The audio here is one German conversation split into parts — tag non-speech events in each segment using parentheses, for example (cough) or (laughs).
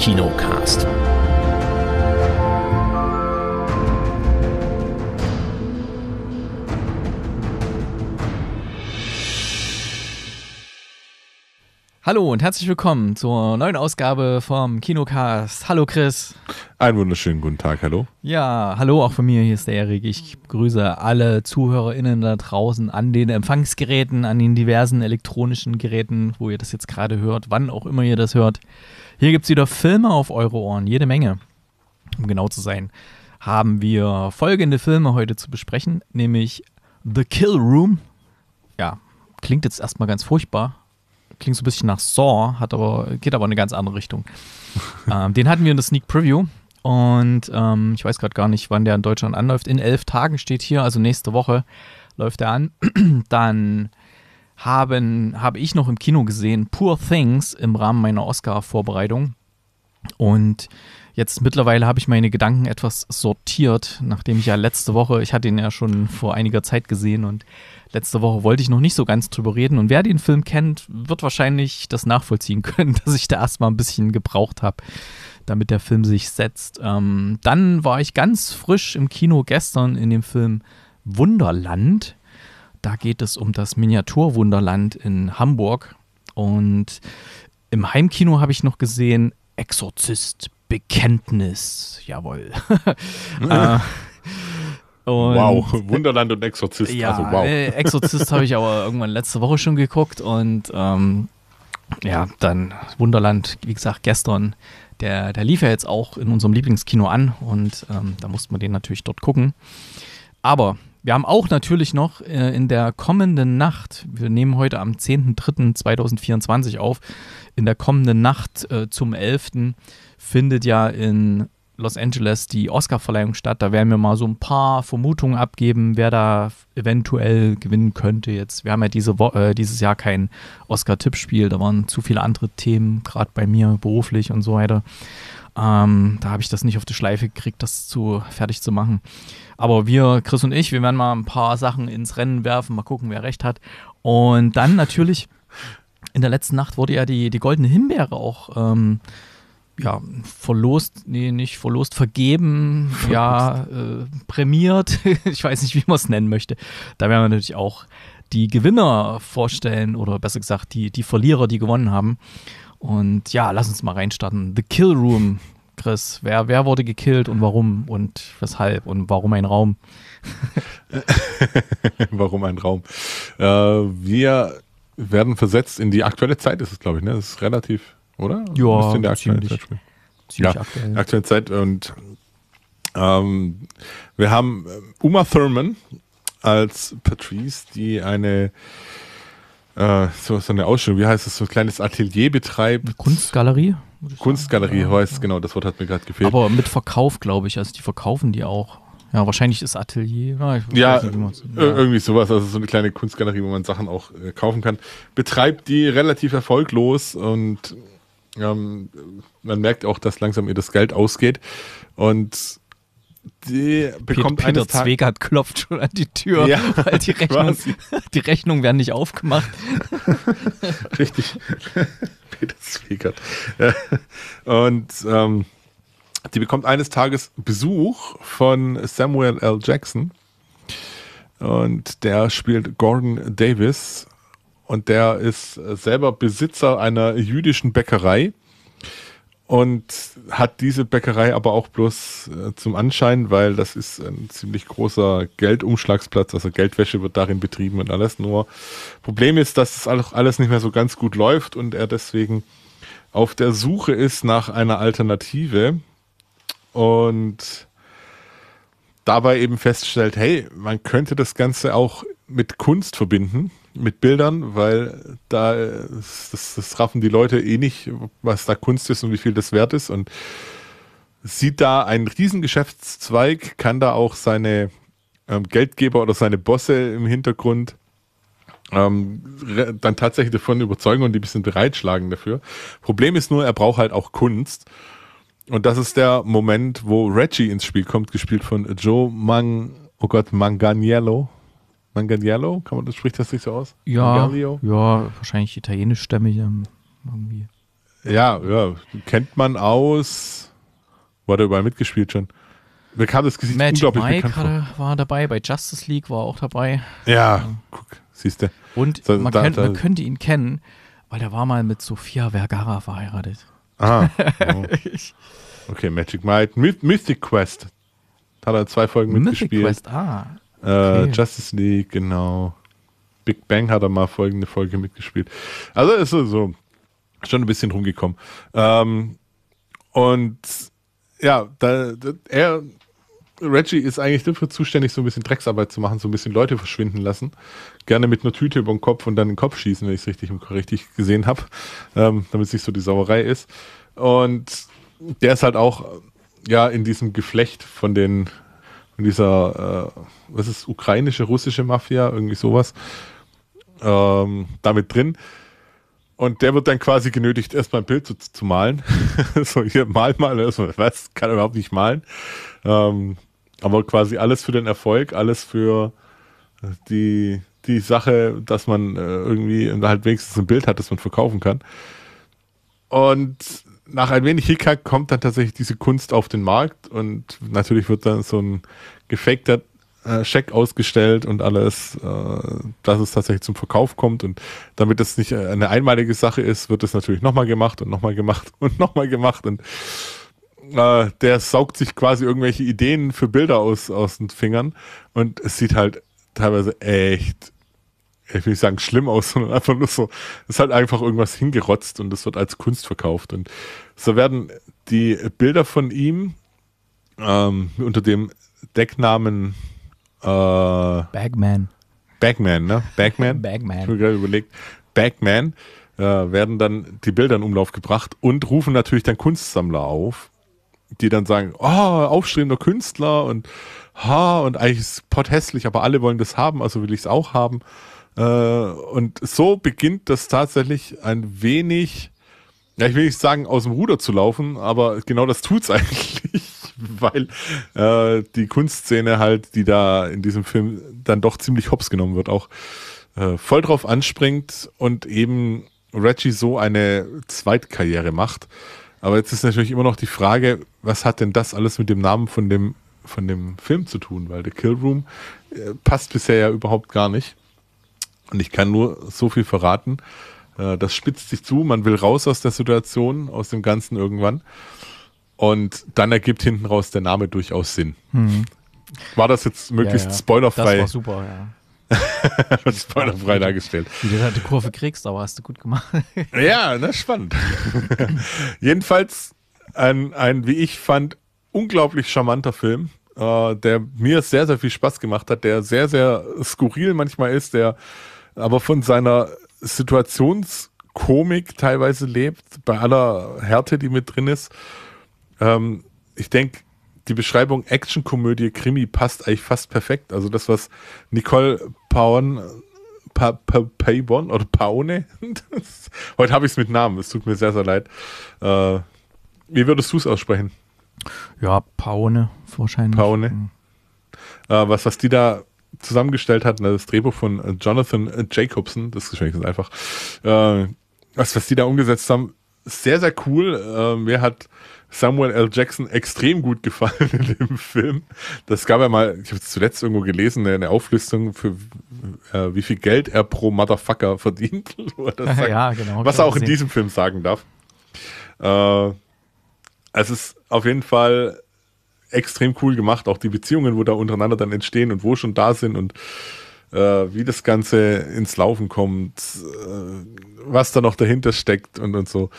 Kinocast. Hallo und herzlich willkommen zur neuen Ausgabe vom Kinocast. Hallo Chris. Einen wunderschönen guten Tag, hallo. Ja, hallo auch von mir, hier ist der Erik. Ich grüße alle ZuhörerInnen da draußen an den Empfangsgeräten, an den diversen elektronischen Geräten, wo ihr das jetzt gerade hört, wann auch immer ihr das hört. Hier gibt es wieder Filme auf eure Ohren, jede Menge. Um genau zu sein, haben wir folgende Filme heute zu besprechen, nämlich The Kill Room. Ja, klingt jetzt erstmal ganz furchtbar. Klingt so ein bisschen nach Saw, hat aber, geht aber in eine ganz andere Richtung. (laughs) ähm, den hatten wir in der Sneak Preview. Und ähm, ich weiß gerade gar nicht, wann der in Deutschland anläuft. In elf Tagen steht hier, also nächste Woche läuft er an. (clears throat) Dann haben, habe ich noch im Kino gesehen, Poor Things im Rahmen meiner Oscar-Vorbereitung. Und jetzt mittlerweile habe ich meine Gedanken etwas sortiert, nachdem ich ja letzte Woche, ich hatte ihn ja schon vor einiger Zeit gesehen und letzte Woche wollte ich noch nicht so ganz drüber reden. Und wer den Film kennt, wird wahrscheinlich das nachvollziehen (laughs) können, dass ich da erstmal ein bisschen gebraucht habe, damit der Film sich setzt. Ähm, dann war ich ganz frisch im Kino gestern in dem Film Wunderland da geht es um das Miniaturwunderland in Hamburg. Und im Heimkino habe ich noch gesehen Exorzist Bekenntnis. Jawohl. (laughs) äh, wow, Wunderland und Exorzist. Ja, also, wow. Äh, Exorzist habe ich aber irgendwann letzte Woche schon geguckt und ähm, ja, dann Wunderland, wie gesagt, gestern. Der, der lief ja jetzt auch in unserem Lieblingskino an und ähm, da musste man den natürlich dort gucken. Aber wir haben auch natürlich noch äh, in der kommenden Nacht, wir nehmen heute am 10.03.2024 auf, in der kommenden Nacht äh, zum 11. findet ja in Los Angeles die Oscarverleihung statt. Da werden wir mal so ein paar Vermutungen abgeben, wer da eventuell gewinnen könnte jetzt. Wir haben ja diese Wo äh, dieses Jahr kein Oscar-Tippspiel, da waren zu viele andere Themen, gerade bei mir beruflich und so weiter. Ähm, da habe ich das nicht auf die Schleife gekriegt, das zu fertig zu machen. Aber wir, Chris und ich, wir werden mal ein paar Sachen ins Rennen werfen, mal gucken, wer recht hat. Und dann natürlich, in der letzten Nacht wurde ja die, die goldene Himbeere auch ähm, ja, verlost, nee, nicht verlost, vergeben, verlost. ja, äh, prämiert. (laughs) ich weiß nicht, wie man es nennen möchte. Da werden wir natürlich auch die Gewinner vorstellen oder besser gesagt die, die Verlierer, die gewonnen haben. Und ja, lass uns mal reinstarten. The Kill Room Chris, wer, wer wurde gekillt und warum und weshalb und warum ein Raum? (laughs) warum ein Raum? Äh, wir werden versetzt in die aktuelle Zeit, ist es, glaube ich, ne? Das ist relativ, oder? Ja, in der ziemlich, Zeit Ziemlich ja, aktuell. aktuelle Zeit und ähm, wir haben äh, Uma Thurman als Patrice, die eine äh, so, so eine Ausstellung, wie heißt es, so ein kleines Atelier betreibt. Eine Kunstgalerie? Kunstgalerie ja, heißt, ja. genau, das Wort hat mir gerade gefehlt. Aber mit Verkauf, glaube ich, also die verkaufen die auch. Ja, wahrscheinlich ist Atelier. Ja, ja, irgendwie sowas. Also so eine kleine Kunstgalerie, wo man Sachen auch äh, kaufen kann. Betreibt die relativ erfolglos und ähm, man merkt auch, dass langsam ihr das Geld ausgeht. Und die bekommt Peter, Peter Tag Zwegert klopft schon an die Tür, ja, (laughs) weil die Rechnungen die Rechnung werden nicht aufgemacht. (laughs) Richtig. (laughs) Peter Zwegert. Äh, und ähm, die bekommt eines Tages Besuch von Samuel L. Jackson. Und der spielt Gordon Davis. Und der ist selber Besitzer einer jüdischen Bäckerei und hat diese Bäckerei aber auch bloß äh, zum Anschein, weil das ist ein ziemlich großer Geldumschlagsplatz, also Geldwäsche wird darin betrieben und alles. Nur Problem ist, dass das alles, alles nicht mehr so ganz gut läuft und er deswegen auf der Suche ist nach einer Alternative und dabei eben feststellt, hey, man könnte das Ganze auch mit Kunst verbinden mit Bildern, weil da äh, das, das, raffen die Leute eh nicht, was da Kunst ist und wie viel das wert ist und sieht da einen riesen Geschäftszweig, kann da auch seine ähm, Geldgeber oder seine Bosse im Hintergrund ähm, dann tatsächlich davon überzeugen und die ein bisschen bereitschlagen dafür. Problem ist nur, er braucht halt auch Kunst. Und das ist der Moment, wo Reggie ins Spiel kommt, gespielt von Joe Mang, oh Gott, Manganiello. Manganiello? Kann man, spricht das nicht so aus? Ja, ja wahrscheinlich italienischstämmig ähm, irgendwie. Ja, ja, kennt man aus. War der überall mitgespielt schon? Mir kam das Gesicht Magic unglaublich Mike bekannt hatte, war dabei, bei Justice League war auch dabei. Ja, ja. guck, siehst du. Und so, man, da, kennt, da, man, könnte ihn kennen, weil er war mal mit Sofia Vergara verheiratet. Ah. (laughs) Oh. okay, Magic Mike. Mystic Quest. Da Hat er zwei Folgen Mythic mitgespielt. Mystic Quest, ah. Äh, okay. Justice League, genau. Big Bang hat er mal folgende Folge mitgespielt. Also ist er so schon ein bisschen rumgekommen. Ähm, und ja, da, da, er, Reggie ist eigentlich dafür zuständig, so ein bisschen Drecksarbeit zu machen, so ein bisschen Leute verschwinden lassen. Gerne mit einer Tüte über den Kopf und dann in den Kopf schießen, wenn ich es richtig, richtig gesehen habe, ähm, damit es nicht so die Sauerei ist. Und der ist halt auch ja in diesem Geflecht von den in dieser, äh, was ist, ukrainische, russische Mafia, irgendwie sowas, ähm, damit drin. Und der wird dann quasi genötigt, erstmal ein Bild zu, zu malen. (laughs) so, hier, mal, mal, so, was, kann überhaupt nicht malen. Ähm, aber quasi alles für den Erfolg, alles für die, die Sache, dass man äh, irgendwie halt wenigstens ein Bild hat, das man verkaufen kann. Und nach ein wenig Hickhack kommt dann tatsächlich diese Kunst auf den Markt und natürlich wird dann so ein gefakter äh, Scheck ausgestellt und alles, äh, dass es tatsächlich zum Verkauf kommt und damit das nicht äh, eine einmalige Sache ist, wird es natürlich nochmal gemacht und nochmal gemacht (laughs) und nochmal gemacht und äh, der saugt sich quasi irgendwelche Ideen für Bilder aus, aus den Fingern und es sieht halt teilweise echt ich will nicht sagen schlimm aus, (laughs) sondern einfach nur so, es ist halt einfach irgendwas hingerotzt und es wird als Kunst verkauft. Und so werden die Bilder von ihm ähm, unter dem Decknamen äh, Bagman. Bagman, ne? Bagman? (laughs) Bagman. Ich habe gerade überlegt. Bagman äh, werden dann die Bilder in Umlauf gebracht und rufen natürlich dann Kunstsammler auf, die dann sagen, oh, aufstrebender Künstler und ha, und eigentlich ist Pott hässlich, aber alle wollen das haben, also will ich es auch haben. Äh, und so beginnt das tatsächlich ein wenig, ja, ich will nicht sagen, aus dem Ruder zu laufen, aber genau das tut es (laughs) eigentlich, weil äh, die Kunstszene halt, die da in diesem Film dann doch ziemlich hops genommen wird, auch äh, voll drauf anspringt und eben Reggie so eine Zweitkarriere macht. Aber jetzt ist natürlich immer noch die Frage, was hat denn das alles mit dem Namen von dem, von dem Film zu tun? Weil The Kill Room äh, passt bisher ja überhaupt gar nicht. Und ich kann nur so viel verraten. Äh, das spitzt sich zu. Man will raus aus der Situation, aus dem Ganzen irgendwann. Und dann ergibt hinten raus der Name durchaus Sinn. Hm. War das jetzt möglichst ja, ja. spoilerfrei? Das war super, ja. (laughs) Spoilerfrei dargestellt. Wie du da halt die Kurve kriegst, aber hast du gut gemacht. (laughs) ja, na spannend. (laughs) Jedenfalls ein, ein, wie ich fand, unglaublich charmanter Film, äh, der mir sehr, sehr viel Spaß gemacht hat, der sehr, sehr skurril manchmal ist, der aber von seiner Situationskomik teilweise lebt, bei aller Härte, die mit drin ist. Ähm, ich denke, die Beschreibung Actionkomödie Krimi passt eigentlich fast perfekt. Also das, was Nicole Paon pa, pa, Paybon oder Paone. (laughs) heute habe ich es mit Namen, es tut mir sehr, sehr leid. Äh, wie würdest du es aussprechen? Ja, Paone wahrscheinlich. Paone. Mhm. Äh, was, was die da zusammengestellt hat, das Drehbuch von äh, Jonathan äh, Jacobson, das ist wenigstens einfach, äh, was, was die da umgesetzt haben, sehr, sehr cool. Äh, mir hat Samuel L. Jackson extrem gut gefallen (laughs) in dem Film. Das gab er mal, ich habe es zuletzt irgendwo gelesen, eine Auflistung für äh, wie viel Geld er pro Motherfucker verdient. (laughs) sagt, ja, genau, was genau, er auch in diesem Film sagen darf. Äh, es ist auf jeden Fall extrem cool gemacht, auch die Beziehungen, wo da untereinander dann entstehen und wo schon da sind und äh, wie das Ganze ins Laufen kommt, äh, was da noch dahinter steckt und, und so.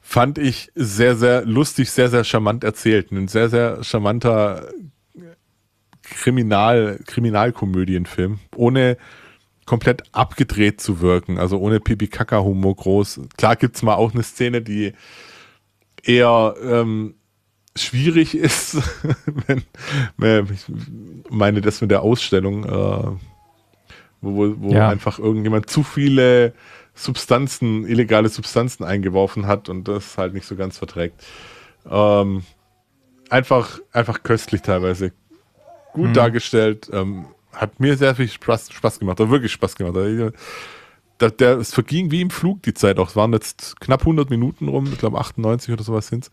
Fand ich sehr, sehr lustig, sehr, sehr charmant erzählt. Ein sehr, sehr charmanter Kriminal, Kriminalkomödienfilm, ohne komplett abgedreht zu wirken, also ohne pipi kaka humor groß. Klar gibt es mal auch eine Szene, die eher ähm, schwierig ist, (laughs) wenn, ich meine das mit der Ausstellung, äh, wo, wo ja. einfach irgendjemand zu viele Substanzen, illegale Substanzen eingeworfen hat und das halt nicht so ganz verträgt. Ähm, einfach, einfach köstlich teilweise. Gut mhm. dargestellt. Ähm, hat mir sehr viel Spaß, Spaß gemacht, hat wirklich Spaß gemacht. Der, der, es verging wie im Flug die Zeit auch. Es waren jetzt knapp 100 Minuten rum, ich glaube 98 oder sowas sind es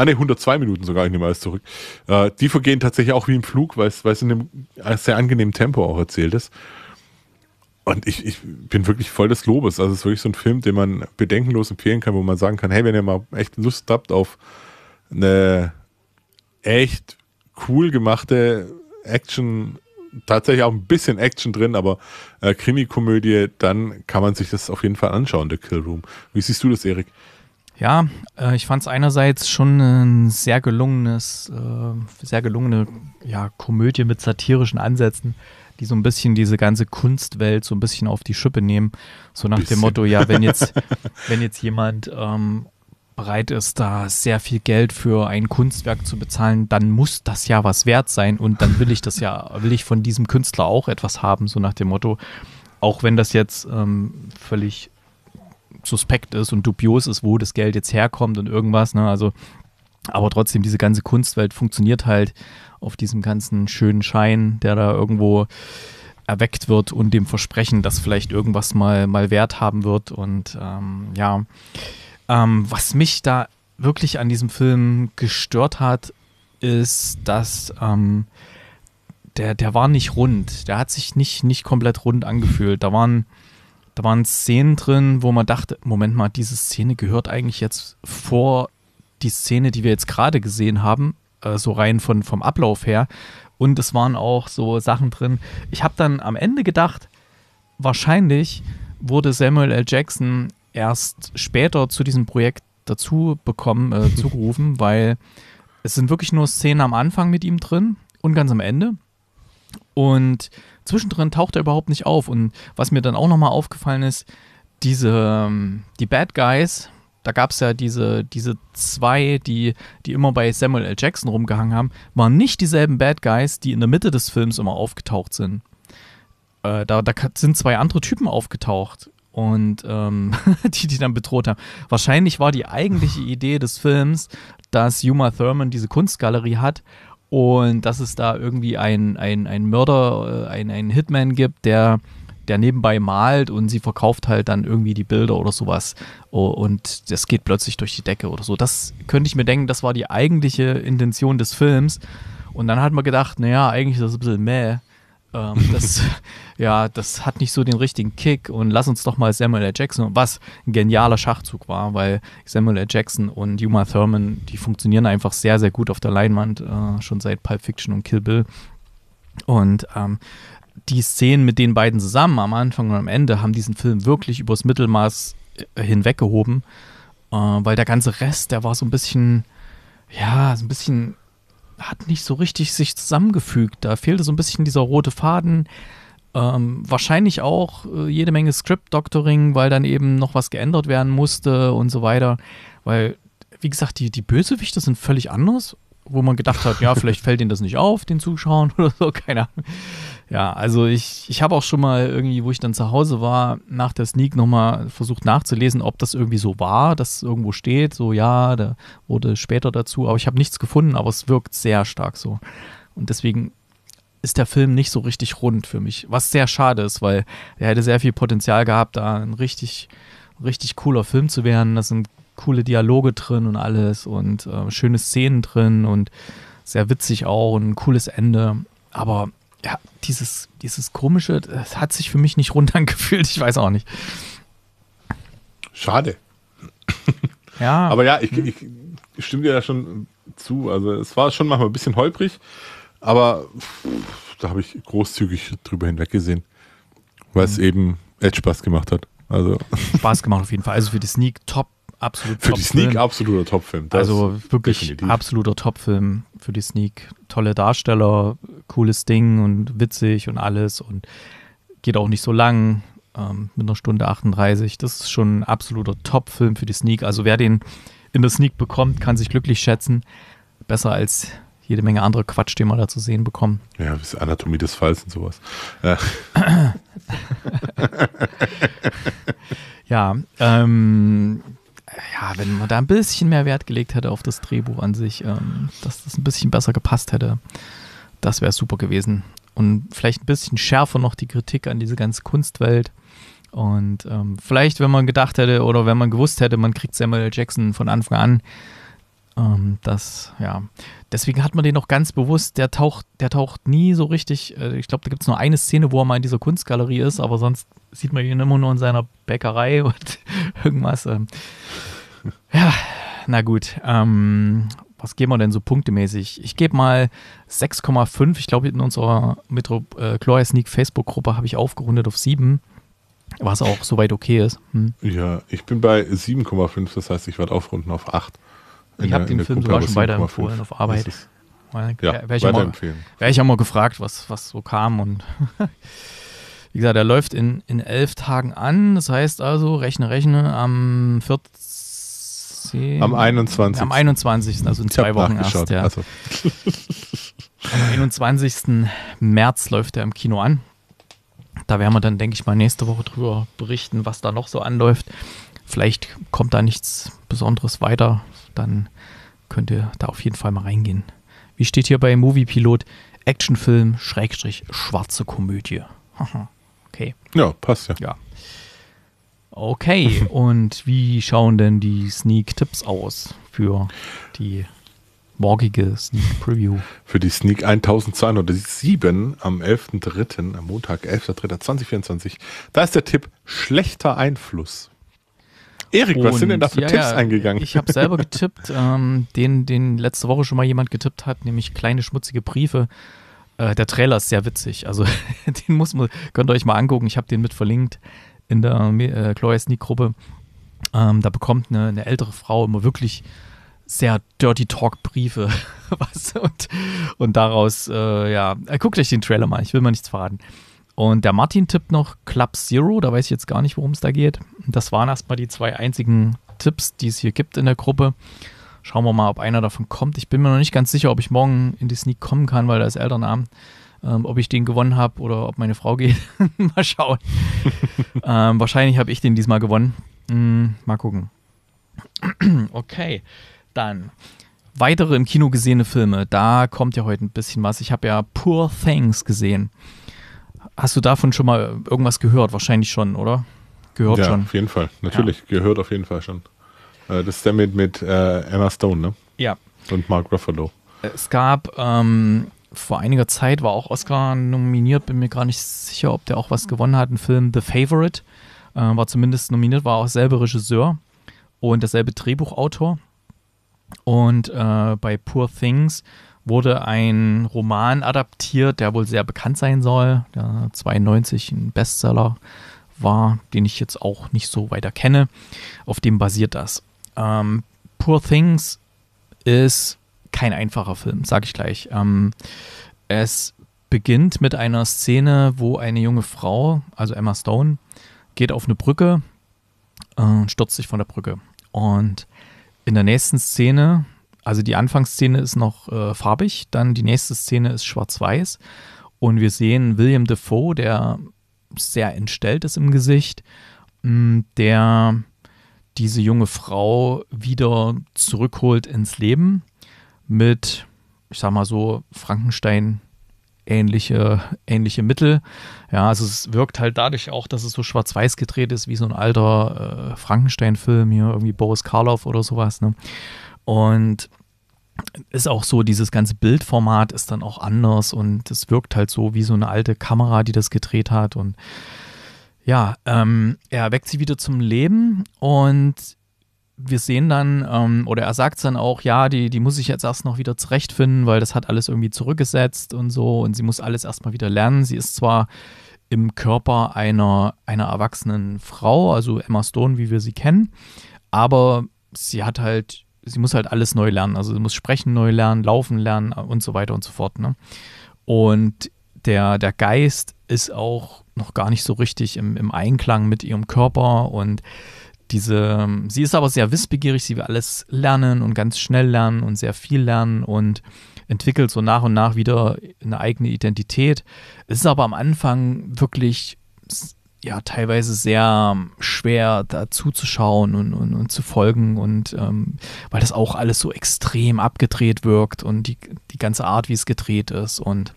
ah ne, 102 Minuten sogar, ich nehme alles zurück. Äh, die vergehen tatsächlich auch wie im Flug, weil es in einem sehr angenehmen Tempo auch erzählt ist. Und ich, ich bin wirklich voll des Lobes. Also es ist wirklich so ein Film, den man bedenkenlos empfehlen kann, wo man sagen kann, hey, wenn ihr mal echt Lust habt auf eine echt cool gemachte Action, tatsächlich auch ein bisschen Action drin, aber äh, Krimi-Komödie, dann kann man sich das auf jeden Fall anschauen, The Kill Room. Wie siehst du das, Erik? Ja, äh, ich fand es einerseits schon ein sehr gelungenes, äh, sehr gelungene ja, Komödie mit satirischen Ansätzen, die so ein bisschen diese ganze Kunstwelt so ein bisschen auf die Schippe nehmen. So nach bisschen. dem Motto, ja, wenn jetzt, (laughs) wenn jetzt jemand ähm, bereit ist, da sehr viel Geld für ein Kunstwerk zu bezahlen, dann muss das ja was wert sein und dann will ich das ja, will ich von diesem Künstler auch etwas haben, so nach dem Motto, auch wenn das jetzt ähm, völlig suspekt ist und dubios ist, wo das Geld jetzt herkommt und irgendwas. Ne? Also, aber trotzdem, diese ganze Kunstwelt funktioniert halt auf diesem ganzen schönen Schein, der da irgendwo erweckt wird und dem Versprechen, dass vielleicht irgendwas mal, mal Wert haben wird. Und ähm, ja, ähm, was mich da wirklich an diesem Film gestört hat, ist, dass ähm, der, der war nicht rund. Der hat sich nicht, nicht komplett rund angefühlt. Da waren da waren Szenen drin, wo man dachte, Moment mal, diese Szene gehört eigentlich jetzt vor die Szene, die wir jetzt gerade gesehen haben, äh, so rein von, vom Ablauf her. Und es waren auch so Sachen drin. Ich habe dann am Ende gedacht, wahrscheinlich wurde Samuel L. Jackson erst später zu diesem Projekt dazu bekommen, äh, (laughs) zugerufen, weil es sind wirklich nur Szenen am Anfang mit ihm drin und ganz am Ende. Und zwischendrin taucht er überhaupt nicht auf. Und was mir dann auch nochmal aufgefallen ist, diese, ähm, die Bad Guys, da gab es ja diese, diese zwei, die, die immer bei Samuel L. Jackson rumgehangen haben, waren nicht dieselben Bad Guys, die in der Mitte des Films immer aufgetaucht sind. Äh, da, da sind zwei andere Typen aufgetaucht und ähm, (laughs) die, die dann bedroht haben. Wahrscheinlich war die eigentliche Idee des Films, dass Uma Thurman diese Kunstgalerie hat und dass es da irgendwie einen ein Mörder, äh, einen ein Hitman gibt, der, der nebenbei malt und sie verkauft halt dann irgendwie die Bilder oder sowas. Und das geht plötzlich durch die Decke oder so. Das könnte ich mir denken, das war die eigentliche Intention des Films. Und dann hat man gedacht, naja, eigentlich ist das ein bisschen meh. Ähm, das, (laughs) ja, das hat nicht so den richtigen Kick und lass uns doch mal Samuel L. Jackson, was ein genialer Schachzug war, weil Samuel L. Jackson und Uma Thurman, die funktionieren einfach sehr, sehr gut auf der Leinwand, äh, schon seit Pulp Fiction und Kill Bill. Und ähm, die Szenen mit den beiden zusammen am Anfang und am Ende haben diesen Film wirklich übers Mittelmaß äh, hinweggehoben, äh, weil der ganze Rest, der war so ein bisschen, ja, so ein bisschen hat nicht so richtig sich zusammengefügt. Da fehlte so ein bisschen dieser rote Faden. Ähm, wahrscheinlich auch äh, jede Menge Script-Doctoring, weil dann eben noch was geändert werden musste und so weiter. Weil, wie gesagt, die, die Bösewichte sind völlig anders, wo man gedacht hat, ja, (laughs) vielleicht fällt ihnen das nicht auf, den Zuschauern (laughs) oder so, keine Ahnung. Ja, also ich, ich habe auch schon mal irgendwie, wo ich dann zu Hause war, nach der Sneak nochmal versucht nachzulesen, ob das irgendwie so war, dass irgendwo steht, so ja, da wurde später dazu, aber ich habe nichts gefunden, aber es wirkt sehr stark so. Und deswegen ist der Film nicht so richtig rund für mich, was sehr schade ist, weil er hätte sehr viel Potenzial gehabt, da ein richtig, richtig cooler Film zu werden. Da sind coole Dialoge drin und alles und äh, schöne Szenen drin und sehr witzig auch und ein cooles Ende. Aber ja, dieses, dieses komische, das hat sich für mich nicht rund (laughs) angefühlt. Ich weiß auch nicht. Schade. Ja. Aber ja, ich, ich, ich stimme dir da schon zu. Also es war schon manchmal ein bisschen holprig, aber pff, da habe ich großzügig drüber hinweggesehen, weil es mhm. eben echt Spaß gemacht hat. Also. Spaß gemacht auf jeden Fall. Also für die Sneak top absolut Für Top die Sneak Film. absoluter Topfilm. Also wirklich definitiv. absoluter Topfilm für die Sneak. Tolle Darsteller, cooles Ding und witzig und alles und geht auch nicht so lang. Ähm, mit einer Stunde 38. Das ist schon ein absoluter Topfilm für die Sneak. Also wer den in der Sneak bekommt, kann sich glücklich schätzen. Besser als jede Menge anderer Quatsch, den wir da zu sehen bekommen. Ja, das Anatomie des Falls und sowas. Ja, äh. (laughs) ja ähm, ja, wenn man da ein bisschen mehr Wert gelegt hätte auf das Drehbuch an sich, ähm, dass das ein bisschen besser gepasst hätte, das wäre super gewesen. Und vielleicht ein bisschen schärfer noch die Kritik an diese ganze Kunstwelt. Und ähm, vielleicht, wenn man gedacht hätte oder wenn man gewusst hätte, man kriegt Samuel Jackson von Anfang an, ähm, das, ja. Deswegen hat man den auch ganz bewusst, der taucht, der taucht nie so richtig. Äh, ich glaube, da gibt es nur eine Szene, wo er mal in dieser Kunstgalerie ist, aber sonst sieht man ihn immer nur in seiner Bäckerei (laughs) und irgendwas. Ähm. Ja, na gut. Ähm, was geben wir denn so punktemäßig? Ich gebe mal 6,5. Ich glaube, in unserer Metro äh, Gloria Sneak Facebook-Gruppe habe ich aufgerundet auf 7. Was auch soweit okay ist. Hm. Ja, ich bin bei 7,5, das heißt, ich werde aufrunden auf 8 ich habe den Film sogar schon weiterempfohlen auf Arbeit. ja, Wäre ich auch mal gefragt, was, was so kam. Und (laughs) wie gesagt, er läuft in, in elf Tagen an. Das heißt also, rechne, rechne, am 14. Am 21. Am 21. Also in ich zwei Wochen erst. Ja. Also. am 21. März läuft er im Kino an. Da werden wir dann, denke ich mal, nächste Woche drüber berichten, was da noch so anläuft. Vielleicht kommt da nichts Besonderes weiter dann könnt ihr da auf jeden Fall mal reingehen. Wie steht hier bei Movie Pilot? Actionfilm, Schrägstrich, schwarze Komödie. (laughs) okay. Ja, passt ja. Ja. Okay, (laughs) und wie schauen denn die Sneak-Tipps aus für die morgige Sneak Preview. Für die Sneak 1207 am 11.3., am Montag, 11.3.2024. Da ist der Tipp schlechter Einfluss. Erik, was sind denn da für ja, Tipps ja, eingegangen? Ich habe selber (laughs) getippt, ähm, den, den letzte Woche schon mal jemand getippt hat, nämlich kleine schmutzige Briefe. Äh, der Trailer ist sehr witzig, also (laughs) den muss man, könnt ihr euch mal angucken. Ich habe den mit verlinkt in der äh, Chloe Sneak Gruppe. Ähm, da bekommt eine, eine ältere Frau immer wirklich sehr Dirty Talk Briefe. (laughs) was, und, und daraus, äh, ja, guckt euch den Trailer mal, ich will mal nichts verraten. Und der Martin tippt noch Club Zero, da weiß ich jetzt gar nicht, worum es da geht. Das waren erstmal die zwei einzigen Tipps, die es hier gibt in der Gruppe. Schauen wir mal, ob einer davon kommt. Ich bin mir noch nicht ganz sicher, ob ich morgen in die Sneak kommen kann, weil da ist Elternabend. Ähm, ob ich den gewonnen habe oder ob meine Frau geht. (laughs) mal schauen. (laughs) ähm, wahrscheinlich habe ich den diesmal gewonnen. Hm, mal gucken. (clears throat) okay, dann weitere im Kino gesehene Filme. Da kommt ja heute ein bisschen was. Ich habe ja Poor Things gesehen. Hast du davon schon mal irgendwas gehört? Wahrscheinlich schon, oder? Gehört ja, schon. Auf jeden Fall, natürlich. Ja. Gehört auf jeden Fall schon. Äh, das ist der mit, mit äh, Emma Stone, ne? Ja. Und Mark Ruffalo. Es gab ähm, vor einiger Zeit, war auch Oscar nominiert, bin mir gar nicht sicher, ob der auch was gewonnen hat. Ein Film The Favorite äh, war zumindest nominiert, war auch selber Regisseur und derselbe Drehbuchautor. Und äh, bei Poor Things wurde ein Roman adaptiert, der wohl sehr bekannt sein soll, der 92 ein Bestseller war, den ich jetzt auch nicht so weiter kenne. Auf dem basiert das. Ähm, Poor Things ist kein einfacher Film, sage ich gleich. Ähm, es beginnt mit einer Szene, wo eine junge Frau, also Emma Stone, geht auf eine Brücke äh, und äh, stürzt sich von der Brücke. Und in der nächsten Szene also die Anfangsszene ist noch äh, farbig, dann die nächste Szene ist schwarz-weiß und wir sehen William Defoe, der sehr entstellt ist im Gesicht, mm, der diese junge Frau wieder zurückholt ins Leben mit, ich sag mal so, Frankenstein ähnliche, ähnliche Mittel. Ja, also es wirkt halt dadurch auch, dass es so schwarz-weiß gedreht ist, wie so ein alter äh, Frankenstein-Film hier, irgendwie Boris Karloff oder sowas. Ne? Und ist auch so, dieses ganze Bildformat ist dann auch anders und es wirkt halt so wie so eine alte Kamera, die das gedreht hat. Und ja, ähm, er weckt sie wieder zum Leben und wir sehen dann, ähm, oder er sagt dann auch, ja, die, die muss ich jetzt erst noch wieder zurechtfinden, weil das hat alles irgendwie zurückgesetzt und so und sie muss alles erstmal wieder lernen. Sie ist zwar im Körper einer, einer erwachsenen Frau, also Emma Stone, wie wir sie kennen, aber sie hat halt sie muss halt alles neu lernen. Also sie muss sprechen neu lernen, laufen lernen und so weiter und so fort. Ne? Und der, der Geist ist auch noch gar nicht so richtig im, im Einklang mit ihrem Körper und diese, sie ist aber sehr wissbegierig, sie will alles lernen und ganz schnell lernen und sehr viel lernen und entwickelt so nach und nach wieder eine eigene Identität. Es ist aber am Anfang wirklich ja teilweise sehr ähm, schwer da zuzuschauen und, und, und zu folgen und ähm, weil das auch alles so extrem abgedreht wirkt und die, die ganze Art, wie es gedreht ist und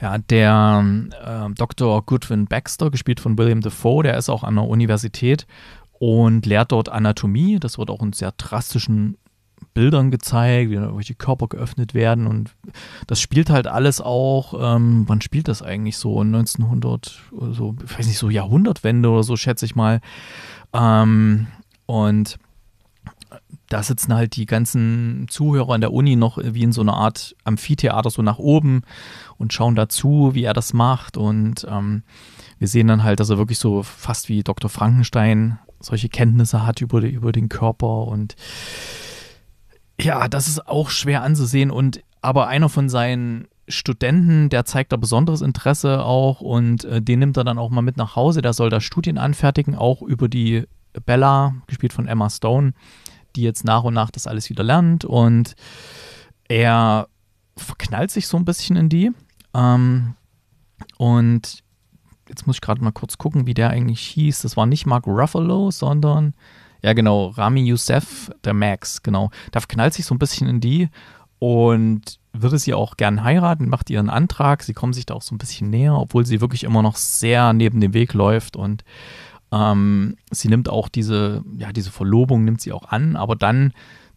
ja, der äh, ähm, Dr. Goodwin Baxter, gespielt von William Defoe, der ist auch an der Universität und lehrt dort Anatomie. Das wird auch in sehr drastischen Bildern gezeigt, wie irgendwelche Körper geöffnet werden und das spielt halt alles auch, ähm, wann spielt das eigentlich so? 1900 oder so, ich weiß nicht, so Jahrhundertwende oder so, schätze ich mal. Ähm, und da sitzen halt die ganzen Zuhörer an der Uni noch wie in so einer Art Amphitheater so nach oben und schauen dazu, wie er das macht. Und ähm, wir sehen dann halt, dass er wirklich so fast wie Dr. Frankenstein solche Kenntnisse hat über, über den Körper und ja, das ist auch schwer anzusehen und aber einer von seinen Studenten, der zeigt da besonderes Interesse auch und äh, den nimmt er dann auch mal mit nach Hause. Der soll da Studien anfertigen, auch über die Bella, gespielt von Emma Stone, die jetzt nach und nach das alles wieder lernt und er verknallt sich so ein bisschen in die. Ähm, und jetzt muss ich gerade mal kurz gucken, wie der eigentlich hieß. Das war nicht Mark Ruffalo, sondern ja, genau, Rami Youssef, der Max, genau. Da knallt sich so ein bisschen in die und würde sie auch gern heiraten, macht ihren Antrag. Sie kommen sich da auch so ein bisschen näher, obwohl sie wirklich immer noch sehr neben dem Weg läuft und ähm, sie nimmt auch diese, ja, diese Verlobung nimmt sie auch an, aber dann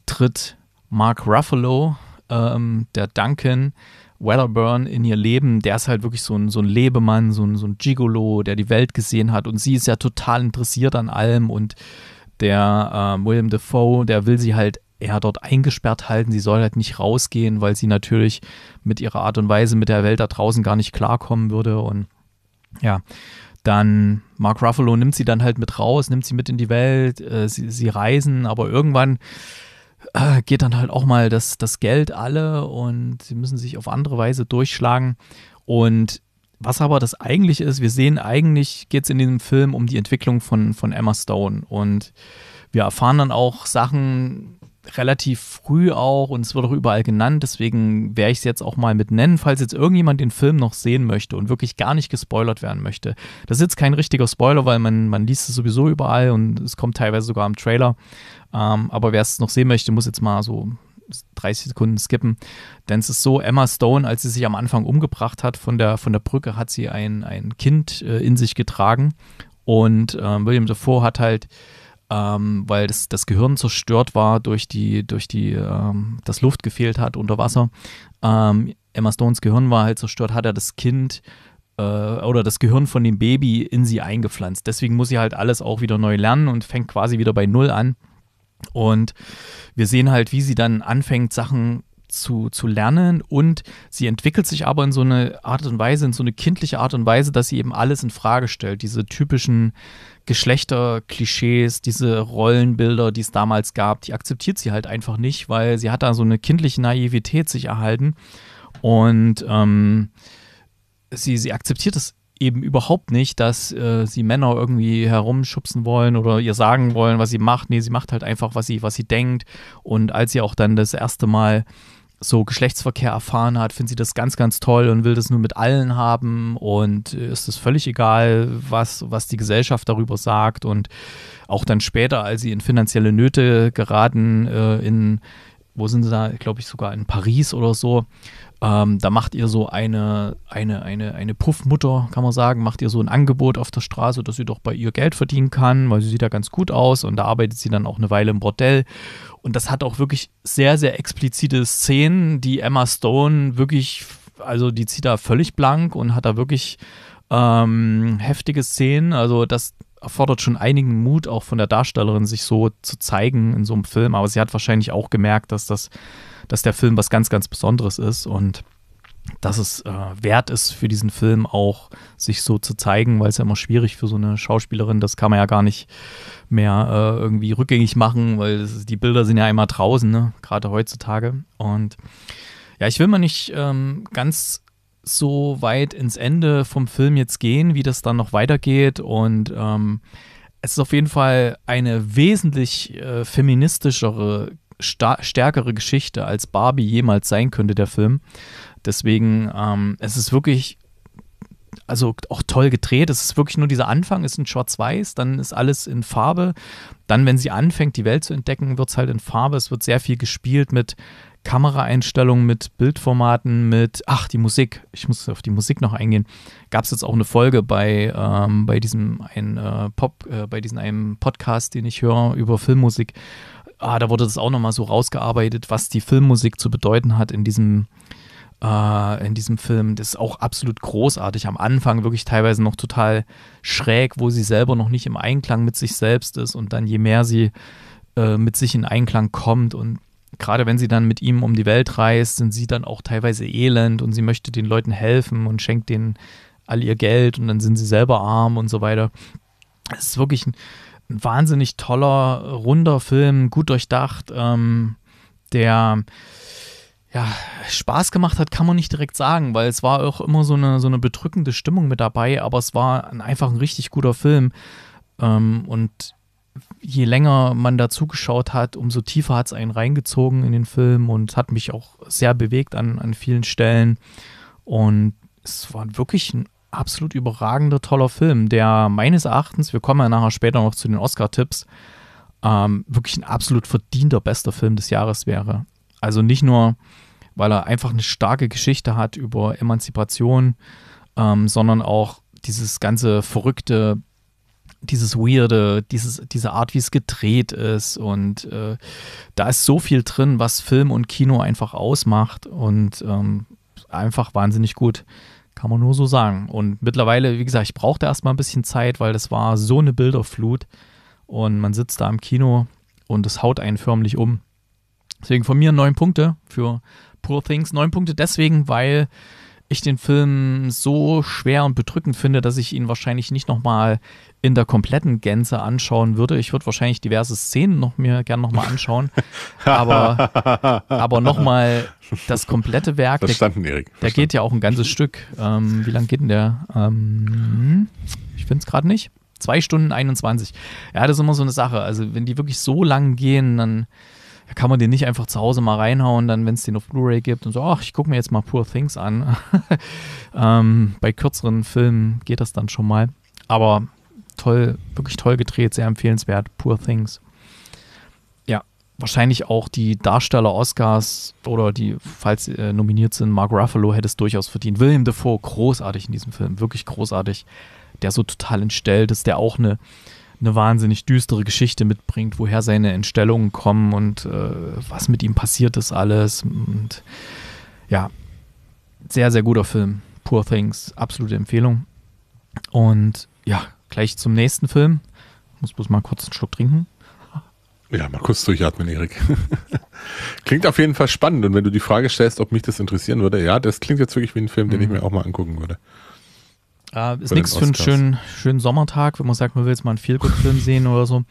tritt Mark Ruffalo, ähm, der Duncan, Wellerburn in ihr Leben, der ist halt wirklich so ein, so ein Lebemann, so ein, so ein Gigolo, der die Welt gesehen hat und sie ist ja total interessiert an allem und der äh, William Defoe, der will sie halt eher dort eingesperrt halten. Sie soll halt nicht rausgehen, weil sie natürlich mit ihrer Art und Weise mit der Welt da draußen gar nicht klarkommen würde. Und ja, dann Mark Ruffalo nimmt sie dann halt mit raus, nimmt sie mit in die Welt, äh, sie, sie reisen, aber irgendwann äh, geht dann halt auch mal das, das Geld alle und sie müssen sich auf andere Weise durchschlagen. Und was aber das eigentlich ist, wir sehen eigentlich, geht es in diesem Film um die Entwicklung von, von Emma Stone. Und wir erfahren dann auch Sachen relativ früh auch und es wird auch überall genannt, deswegen werde ich es jetzt auch mal mit nennen, falls jetzt irgendjemand den Film noch sehen möchte und wirklich gar nicht gespoilert werden möchte. Das ist jetzt kein richtiger Spoiler, weil man, man liest es sowieso überall und es kommt teilweise sogar im Trailer. Ähm, aber wer es noch sehen möchte, muss jetzt mal so 30 Sekunden skippen, denn es ist so, Emma Stone, als sie sich am Anfang umgebracht hat von der, von der Brücke, hat sie ein, ein Kind äh, in sich getragen und ähm, William Dafoe hat halt ähm, weil das, das Gehirn zerstört war durch die, durch die, ähm, das Luft gefehlt hat unter Wasser. Ähm, Emma Stones Gehirn war halt zerstört, hat er das Kind äh, oder das Gehirn von dem Baby in sie eingepflanzt. Deswegen muss sie halt alles auch wieder neu lernen und fängt quasi wieder bei Null an. Und wir sehen halt, wie sie dann anfängt, Sachen zu, zu lernen und sie entwickelt sich aber in so eine Art und Weise, in so eine kindliche Art und Weise, dass sie eben alles in Frage stellt. Diese typischen Geschlechterklischees, diese Rollenbilder, die es damals gab, die akzeptiert sie halt einfach nicht, weil sie hat da so eine kindliche Naivität sich erhalten und ähm, sie, sie akzeptiert es eben überhaupt nicht, dass äh, sie Männer irgendwie herumschubsen wollen oder ihr sagen wollen, was sie macht. Nee, sie macht halt einfach, was sie, was sie denkt. Und als sie auch dann das erste Mal so Geschlechtsverkehr erfahren hat, findet sie das ganz, ganz toll und will das nur mit allen haben und äh, ist es völlig egal, was, was die Gesellschaft darüber sagt und auch dann später, als sie in finanzielle Nöte geraten, äh, in, wo sind sie da, glaube ich, sogar in Paris oder so, ähm, da macht ihr so eine, eine, eine, eine Puffmutter, kann man sagen, macht ihr so ein Angebot auf der Straße, dass sie doch bei ihr Geld verdienen kann, weil sie sieht ja ganz gut aus und da arbeitet sie dann auch eine Weile im Bordell. Und das hat auch wirklich sehr, sehr explizite Szenen, die Emma Stone wirklich, also die zieht da völlig blank und hat da wirklich ähm, heftige Szenen. Also das, erfordert schon einigen Mut, auch von der Darstellerin, sich so zu zeigen in so einem Film. Aber sie hat wahrscheinlich auch gemerkt, dass, das, dass der Film was ganz, ganz Besonderes ist und dass es äh, wert ist für diesen Film auch, sich so zu zeigen, weil es ja immer schwierig für so eine Schauspielerin, das kann man ja gar nicht mehr äh, irgendwie rückgängig machen, weil ist, die Bilder sind ja einmal draußen, ne? gerade heutzutage. Und ja, ich will mal nicht ähm, ganz so weit ins Ende vom Film jetzt gehen, wie das dann noch weitergeht. Und ähm, es ist auf jeden Fall eine wesentlich äh, feministischere, stärkere Geschichte, als Barbie jemals sein könnte, der Film. Deswegen, ähm, es ist wirklich also auch toll gedreht. Es ist wirklich nur dieser Anfang, ist in Schwarz-Weiß, dann ist alles in Farbe. Dann, wenn sie anfängt, die Welt zu entdecken, wird es halt in Farbe. Es wird sehr viel gespielt mit Kameraeinstellungen, mit Bildformaten, mit, ach, die Musik, ich muss auf die Musik noch eingehen, gab es jetzt auch eine Folge bei, ähm, bei diesem einen äh, Pop, äh, bei diesem einem Podcast, den ich höre über Filmmusik. Ah, da wurde das auch nochmal so rausgearbeitet, was die Filmmusik zu bedeuten hat in diesem, äh, in diesem Film. Das ist auch absolut großartig. Am Anfang wirklich teilweise noch total schräg, wo sie selber noch nicht im Einklang mit sich selbst ist und dann je mehr sie äh, mit sich in Einklang kommt und gerade wenn sie dann mit ihm um die Welt reist, sind sie dann auch teilweise elend und sie möchte den Leuten helfen und schenkt denen all ihr Geld und dann sind sie selber arm und so weiter. Es ist wirklich ein, ein wahnsinnig toller, runder Film, gut durchdacht, ähm, der ja, Spaß gemacht hat, kann man nicht direkt sagen, weil es war auch immer so eine, so eine bedrückende Stimmung mit dabei, aber es war ein, einfach ein richtig guter Film. Ähm, und je länger man da zugeschaut hat, umso tiefer hat es einen reingezogen in den Film und hat mich auch sehr bewegt an, an vielen Stellen. Und es war wirklich ein absolut überragender, toller Film, der meines Erachtens, wir kommen ja nachher später noch zu den Oscar-Tipps, ähm, wirklich ein absolut verdienter, bester Film des Jahres wäre. Also nicht nur, weil er einfach eine starke Geschichte hat über Emanzipation, ähm, sondern auch dieses ganze verrückte dieses Weirde, dieses, diese Art, wie es gedreht ist. Und äh, da ist so viel drin, was Film und Kino einfach ausmacht. Und ähm, einfach wahnsinnig gut. Kann man nur so sagen. Und mittlerweile, wie gesagt, ich brauchte erstmal ein bisschen Zeit, weil das war so eine Bilderflut. Und man sitzt da im Kino und es haut einen förmlich um. Deswegen von mir neun Punkte für Poor Things. Neun Punkte deswegen, weil ich den Film so schwer und bedrückend finde, dass ich ihn wahrscheinlich nicht nochmal in der kompletten Gänze anschauen würde. Ich würde wahrscheinlich diverse Szenen noch mir gerne nochmal anschauen. (laughs) aber aber nochmal das komplette Werk. Verstanden, der, Erik. Verstanden. Der geht ja auch ein ganzes Stück. Ähm, wie lange geht denn der? Ähm, ich finde es gerade nicht. Zwei Stunden 21. Ja, das ist immer so eine Sache. Also, wenn die wirklich so lang gehen, dann da kann man den nicht einfach zu Hause mal reinhauen, dann, wenn es den auf Blu-ray gibt und so, ach, ich gucke mir jetzt mal Poor Things an. (laughs) ähm, bei kürzeren Filmen geht das dann schon mal. Aber toll, wirklich toll gedreht, sehr empfehlenswert, Poor Things. Ja, wahrscheinlich auch die Darsteller Oscars oder die, falls äh, nominiert sind, Mark Ruffalo hätte es durchaus verdient. William Defoe, großartig in diesem Film, wirklich großartig. Der so total entstellt ist, der auch eine eine wahnsinnig düstere Geschichte mitbringt, woher seine Entstellungen kommen und äh, was mit ihm passiert ist alles. Und ja, sehr, sehr guter Film. Poor Things, absolute Empfehlung. Und ja, gleich zum nächsten Film. Muss bloß mal kurz einen Schluck trinken. Ja, mal kurz durchatmen, Erik. (laughs) klingt auf jeden Fall spannend. Und wenn du die Frage stellst, ob mich das interessieren würde, ja, das klingt jetzt wirklich wie ein Film, den mhm. ich mir auch mal angucken würde. Äh, ist nichts für einen schönen, schönen Sommertag, wenn man sagt, man will jetzt mal einen Feelgood-Film (laughs) sehen oder so,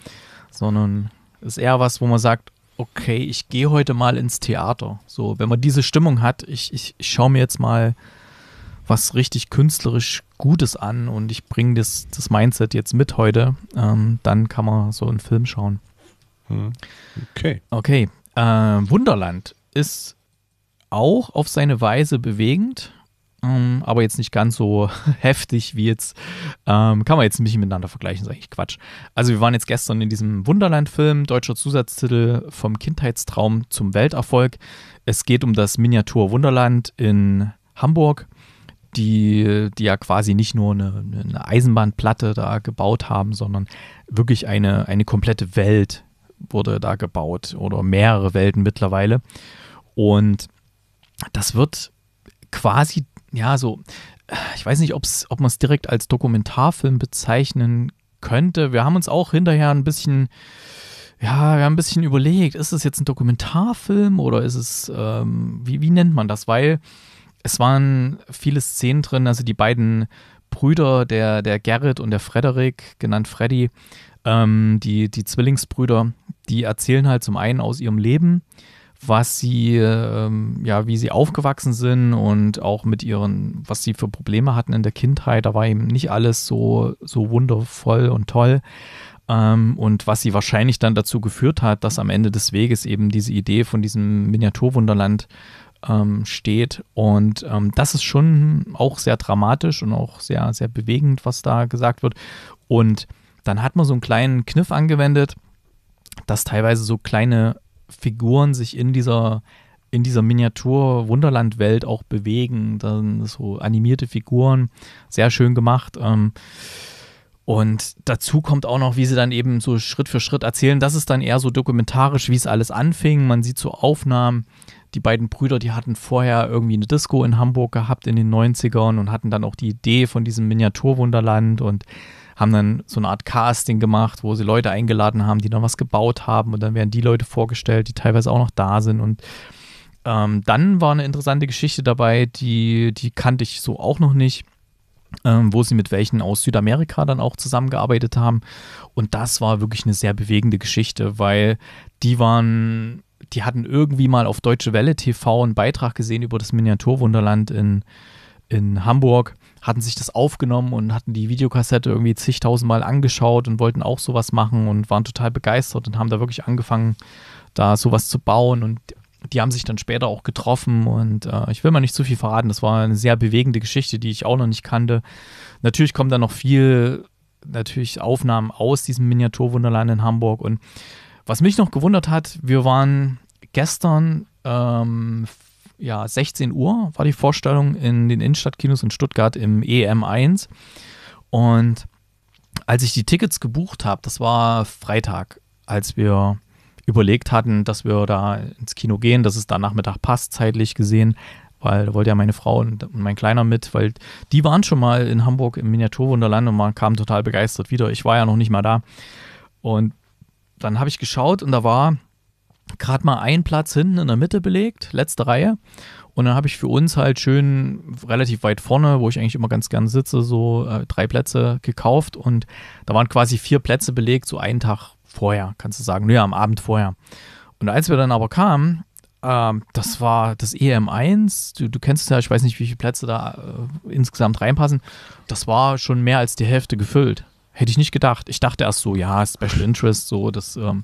sondern ist eher was, wo man sagt, okay, ich gehe heute mal ins Theater. So, wenn man diese Stimmung hat, ich, ich, ich schaue mir jetzt mal was richtig künstlerisch Gutes an und ich bringe das, das Mindset jetzt mit heute, ähm, dann kann man so einen Film schauen. Hm. Okay. Okay. Äh, Wunderland ist auch auf seine Weise bewegend. Ähm, aber jetzt nicht ganz so (laughs) heftig wie jetzt. Um, ähm, kann man jetzt nicht miteinander vergleichen, ist eigentlich Quatsch. Also wir waren jetzt gestern in diesem Wunderland-Film, deutscher Zusatztitel vom Kindheitstraum zum Welterfolg. Es geht um das Miniatur Wunderland in Hamburg, die, die ja quasi nicht nur eine, eine Eisenbahnplatte da gebaut haben, sondern wirklich eine, eine komplette Welt wurde da gebaut oder mehrere Welten mittlerweile. Und das wird quasi ja, so, ich weiß nicht, ob's, ob man es direkt als Dokumentarfilm bezeichnen könnte. Wir haben uns auch hinterher ein bisschen, ja, wir haben ein bisschen überlegt, ist es jetzt ein Dokumentarfilm oder ist es, ähm, wie, wie nennt man das? Weil es waren viele Szenen drin, also die beiden Brüder, der, der Gerrit und der Frederik, genannt Freddy, ähm, die, die Zwillingsbrüder, die erzählen halt zum einen aus ihrem Leben, was sie, ähm, ja, wie sie aufgewachsen sind und auch mit ihren, was sie für Probleme hatten in der Kindheit. Da war eben nicht alles so, so wundervoll und toll. Ähm, und was sie wahrscheinlich dann dazu geführt hat, dass am Ende des Weges eben diese Idee von diesem Miniaturwunderland ähm, steht. Und ähm, das ist schon auch sehr dramatisch und auch sehr, sehr bewegend, was da gesagt wird. Und dann hat man so einen kleinen Kniff angewendet, dass teilweise so kleine Figuren sich in dieser in dieser Miniatur-Wunderland-Welt auch bewegen. Dann so animierte Figuren, sehr schön gemacht. Ähm, und dazu kommt auch noch, wie sie dann eben so Schritt für Schritt erzählen. Das ist dann eher so dokumentarisch, wie es alles anfing. Man sieht so Aufnahmen. Die beiden Brüder, die hatten vorher irgendwie eine Disco in Hamburg gehabt in den 90ern und hatten dann auch die Idee von diesem Miniaturwunderland und haben dann so eine Art Casting gemacht, wo sie Leute eingeladen haben, die noch was gebaut haben und dann werden die Leute vorgestellt, die teilweise auch noch da sind und ähm, dann war eine interessante Geschichte dabei, die, die kannte ich so auch noch nicht. Ähm, wo sie mit welchen aus Südamerika dann auch zusammengearbeitet haben. Und das war wirklich eine sehr bewegende Geschichte, weil die waren, die hatten irgendwie mal auf Deutsche Welle TV einen Beitrag gesehen über das Miniaturwunderland in, in Hamburg hatten sich das aufgenommen und hatten die Videokassette irgendwie zigtausendmal angeschaut und wollten auch sowas machen und waren total begeistert und haben da wirklich angefangen, da sowas zu bauen und die haben sich dann später auch getroffen und äh, ich will mal nicht zu viel verraten, das war eine sehr bewegende Geschichte, die ich auch noch nicht kannte. Natürlich kommen da noch viel, natürlich Aufnahmen aus diesem Miniaturwunderland in Hamburg und was mich noch gewundert hat, wir waren gestern ähm, ja, 16 Uhr war die Vorstellung in den Innenstadtkinos in Stuttgart im EM1. Und als ich die Tickets gebucht habe, das war Freitag, als wir überlegt hatten, dass wir da ins Kino gehen, dass es da Nachmittag passt, zeitlich gesehen, weil da wollte ja meine Frau und mein Kleiner mit, weil die waren schon mal in Hamburg im Miniaturwunderland und man kam total begeistert wieder. Ich war ja noch nicht mal da. Und dann habe ich geschaut und da war gerade mal einen Platz hinten in der Mitte belegt, letzte Reihe. Und dann habe ich für uns halt schön relativ weit vorne, wo ich eigentlich immer ganz gerne sitze, so äh, drei Plätze gekauft. Und da waren quasi vier Plätze belegt, so einen Tag vorher, kannst du sagen. Naja, am Abend vorher. Und als wir dann aber kamen, ähm, das war das EM1. Du, du kennst es ja, ich weiß nicht, wie viele Plätze da äh, insgesamt reinpassen. Das war schon mehr als die Hälfte gefüllt. Hätte ich nicht gedacht. Ich dachte erst so, ja, Special Interest, so, das. Ähm,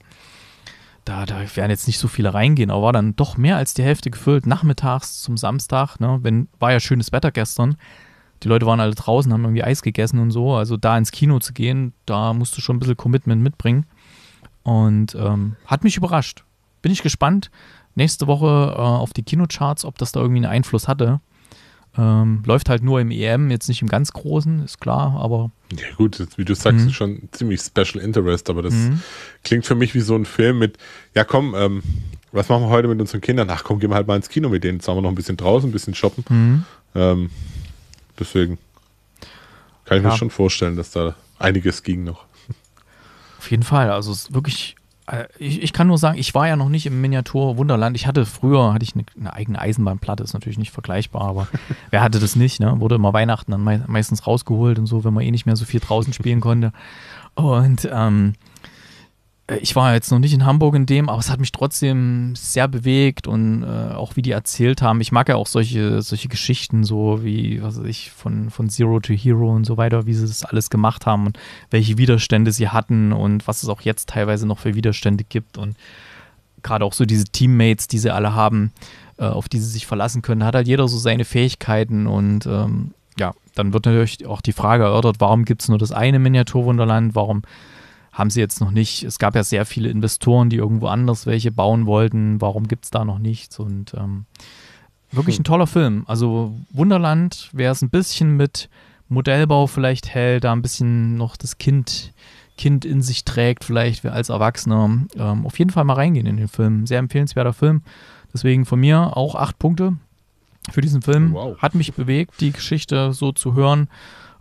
da, da werden jetzt nicht so viele reingehen, aber war dann doch mehr als die Hälfte gefüllt, nachmittags zum Samstag, ne? Wenn, war ja schönes Wetter gestern. Die Leute waren alle draußen, haben irgendwie Eis gegessen und so. Also da ins Kino zu gehen, da musst du schon ein bisschen Commitment mitbringen. Und ähm, hat mich überrascht. Bin ich gespannt nächste Woche äh, auf die Kinocharts, ob das da irgendwie einen Einfluss hatte. Ähm, läuft halt nur im EM, jetzt nicht im ganz Großen, ist klar, aber. Ja, gut, wie du sagst, mhm. schon ziemlich Special Interest, aber das mhm. klingt für mich wie so ein Film mit: Ja, komm, ähm, was machen wir heute mit unseren Kindern? Ach komm, gehen wir halt mal ins Kino mit denen, jetzt haben wir noch ein bisschen draußen, ein bisschen shoppen. Mhm. Ähm, deswegen kann ich ja. mir schon vorstellen, dass da einiges ging noch. Auf jeden Fall, also es ist wirklich äh, ich, ich, kann nur sagen, ich war ja noch nicht im Miniatur Wunderland. Ich hatte früher hatte ich eine, eine eigene Eisenbahnplatte, ist natürlich nicht vergleichbar, aber (laughs) wer hatte das nicht? Ne? Wurde immer Weihnachten dann meistens rausgeholt und so, wenn man eh nicht mehr so viel draußen spielen konnte. Und ähm, äh, ich war jetzt noch nicht in Hamburg in dem, aber es hat mich trotzdem sehr bewegt und äh, auch wie die erzählt haben. Ich mag ja auch solche, solche Geschichten, so wie, was weiß ich, von, von Zero to Hero und so weiter, wie sie das alles gemacht haben und welche Widerstände sie hatten und was es auch jetzt teilweise noch für Widerstände gibt und gerade auch so diese Teammates, die sie alle haben, äh, auf die sie sich verlassen können. Da hat halt jeder so seine Fähigkeiten und ähm, ja, dann wird natürlich auch die Frage erörtert, warum gibt es nur das eine Miniaturwunderland, warum haben sie jetzt noch nicht. Es gab ja sehr viele Investoren, die irgendwo anders welche bauen wollten. Warum gibt es da noch nichts? Und ähm, wirklich ein hm. toller Film. Also Wunderland, wer es ein bisschen mit Modellbau vielleicht hält, da ein bisschen noch das Kind, Kind in sich trägt, vielleicht als Erwachsener, ähm, auf jeden Fall mal reingehen in den Film. Sehr empfehlenswerter Film. Deswegen von mir auch acht Punkte für diesen Film. Wow. Hat mich bewegt, die Geschichte so zu hören.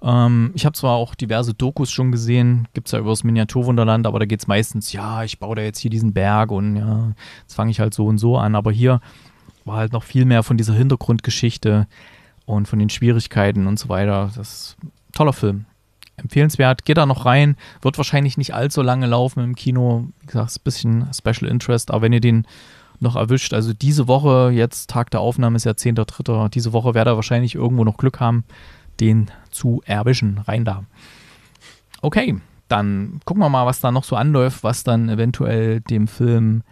Ähm, ich habe zwar auch diverse Dokus schon gesehen, gibt es ja über das Miniaturwunderland, aber da geht es meistens, ja, ich baue da jetzt hier diesen Berg und ja, jetzt fange ich halt so und so an. Aber hier war halt noch viel mehr von dieser Hintergrundgeschichte und von den Schwierigkeiten und so weiter. Das ist ein toller Film. Empfehlenswert, geht da noch rein, wird wahrscheinlich nicht allzu lange laufen im Kino. Wie gesagt, ist ein bisschen Special Interest, aber wenn ihr den noch erwischt. Also diese Woche, jetzt Tag der Aufnahme ist ja 10.3. Diese Woche werde er wahrscheinlich irgendwo noch Glück haben, den zu erbischen rein da. Okay, dann gucken wir mal, was da noch so anläuft, was dann eventuell dem Film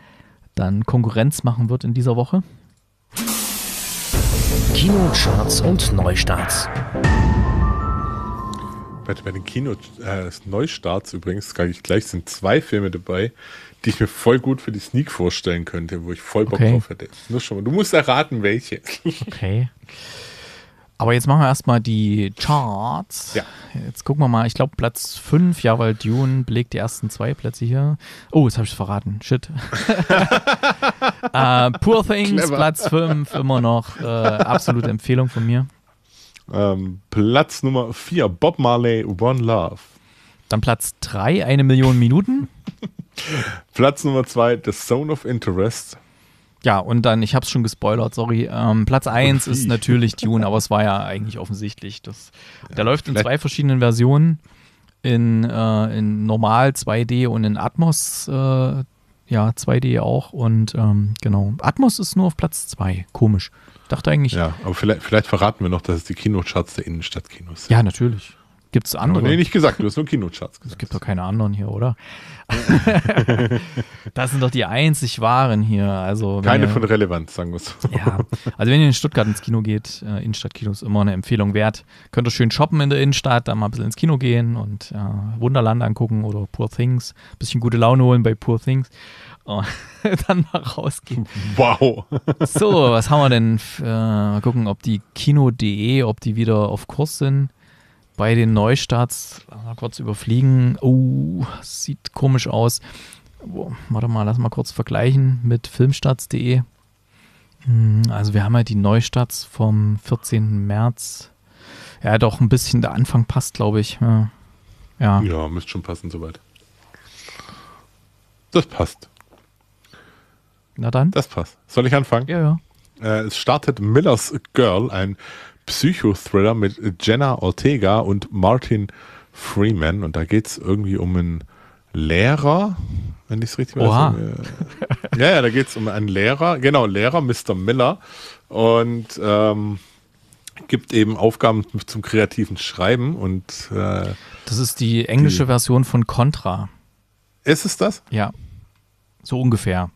dann Konkurrenz machen wird in dieser Woche. Kinocharts und Neustarts. Bei, bei den Kino-Neustarts äh, übrigens, sage ich gleich, sind zwei Filme dabei, die ich mir voll gut für die Sneak vorstellen könnte, wo ich voll Bock okay. drauf hätte. Nur schon mal. Du musst erraten, welche. Okay. (laughs) Aber jetzt machen wir erstmal die Charts. Ja. Jetzt gucken wir mal. Ich glaube, Platz 5, ja, weil Dune belegt die ersten zwei Plätze hier. Oh, jetzt habe ich es verraten. Shit. uh, (laughs) Poor Things, Clever. Platz 5, immer noch äh, absolute Empfehlung von mir. Ähm, Platz Nummer 4, Bob Marley, One Love. Dann Platz 3, eine Million Minuten. (laughs) Platz Nummer 2, The Zone of Interest. Ja, und dann, ich habe es schon gespoilert, sorry. Ähm, Platz 1 ist (laughs) natürlich Dune, aber es war ja eigentlich offensichtlich. Das, ja, der läuft in zwei verschiedenen Versionen. In, äh, in normal 2D und in Atmos äh, ja, 2D auch. Und ähm, genau, Atmos ist nur auf Platz 2. Komisch. Ich dachte eigentlich. Ja, aber vielleicht, vielleicht verraten wir noch, dass es die Kinocharts der Innenstadtkinos sind. Ja, natürlich. Gibt es andere? Nee, nicht gesagt, du hast nur Kinocharts gesagt. Es gibt doch keine anderen hier, oder? (laughs) das sind doch die einzig wahren hier. Also, keine ihr, von Relevanz, sagen wir so. Ja, also wenn ihr in Stuttgart ins Kino geht, äh, Innenstadtkino ist immer eine Empfehlung wert. Könnt ihr schön shoppen in der Innenstadt, dann mal ein bisschen ins Kino gehen und äh, Wunderland angucken oder Poor Things. Ein bisschen gute Laune holen bei Poor Things. (laughs) dann mal rausgehen. Wow. So, was haben wir denn? Äh, gucken, ob die Kino.de, ob die wieder auf Kurs sind bei den Neustarts mal kurz überfliegen. Oh, sieht komisch aus. Oh, warte mal, lass mal kurz vergleichen mit filmstarts.de. Hm, also wir haben halt die Neustarts vom 14. März. Ja, doch ein bisschen, der Anfang passt, glaube ich. Ja. ja. Ja, müsste schon passen soweit. Das passt. Na dann. Das passt. Soll ich anfangen? Ja, ja. Äh, es startet Miller's Girl, ein Psychothriller mit Jenna Ortega und Martin Freeman. Und da geht es irgendwie um einen Lehrer, wenn ich es richtig Oha. weiß. Äh, ja, ja, da geht es um einen Lehrer, genau, Lehrer, Mr. Miller. Und ähm, gibt eben Aufgaben zum kreativen Schreiben und äh, Das ist die englische die, Version von Contra. Ist es das? Ja. So ungefähr.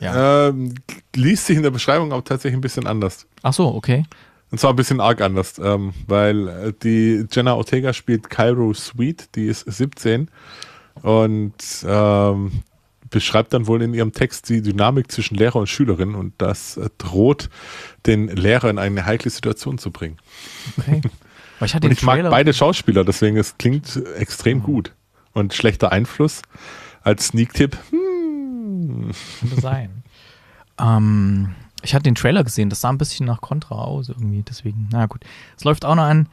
Ja. Ähm, liest sich in der Beschreibung auch tatsächlich ein bisschen anders. Ach so, okay. Und zwar ein bisschen arg anders, ähm, weil äh, die Jenna Ortega spielt Cairo Sweet, die ist 17 und ähm, beschreibt dann wohl in ihrem Text die Dynamik zwischen Lehrer und Schülerin und das äh, droht den Lehrer in eine heikle Situation zu bringen. Okay. (laughs) Ich, und ich mag beide Schauspieler, deswegen es klingt extrem mhm. gut und schlechter Einfluss als Sneak-Tipp. Hm. Könnte sein. ähm, ich hatte den Trailer gesehen, das sah ein bisschen nach Contra aus irgendwie, deswegen, na gut. Es läuft auch noch an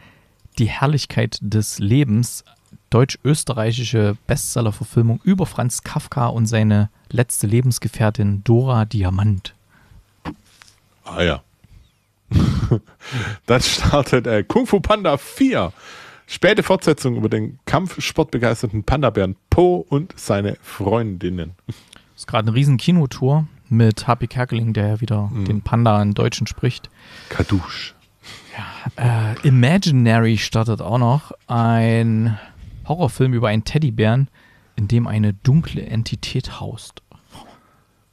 Die Herrlichkeit des Lebens, deutsch-österreichische Bestseller-Verfilmung über Franz Kafka und seine letzte Lebensgefährtin Dora Diamant. Ah ja. (laughs) das startet äh, Kung Fu Panda 4. Späte Fortsetzung über den kampfsportbegeisterten Panda-Bären Po und seine Freundinnen. Das ist gerade eine riesen Kinotour mit Happy Kerkeling, der ja wieder mhm. den Panda in Deutschen spricht. Kadusch. Ja, äh, Imaginary startet auch noch ein Horrorfilm über einen Teddybären, in dem eine dunkle Entität haust.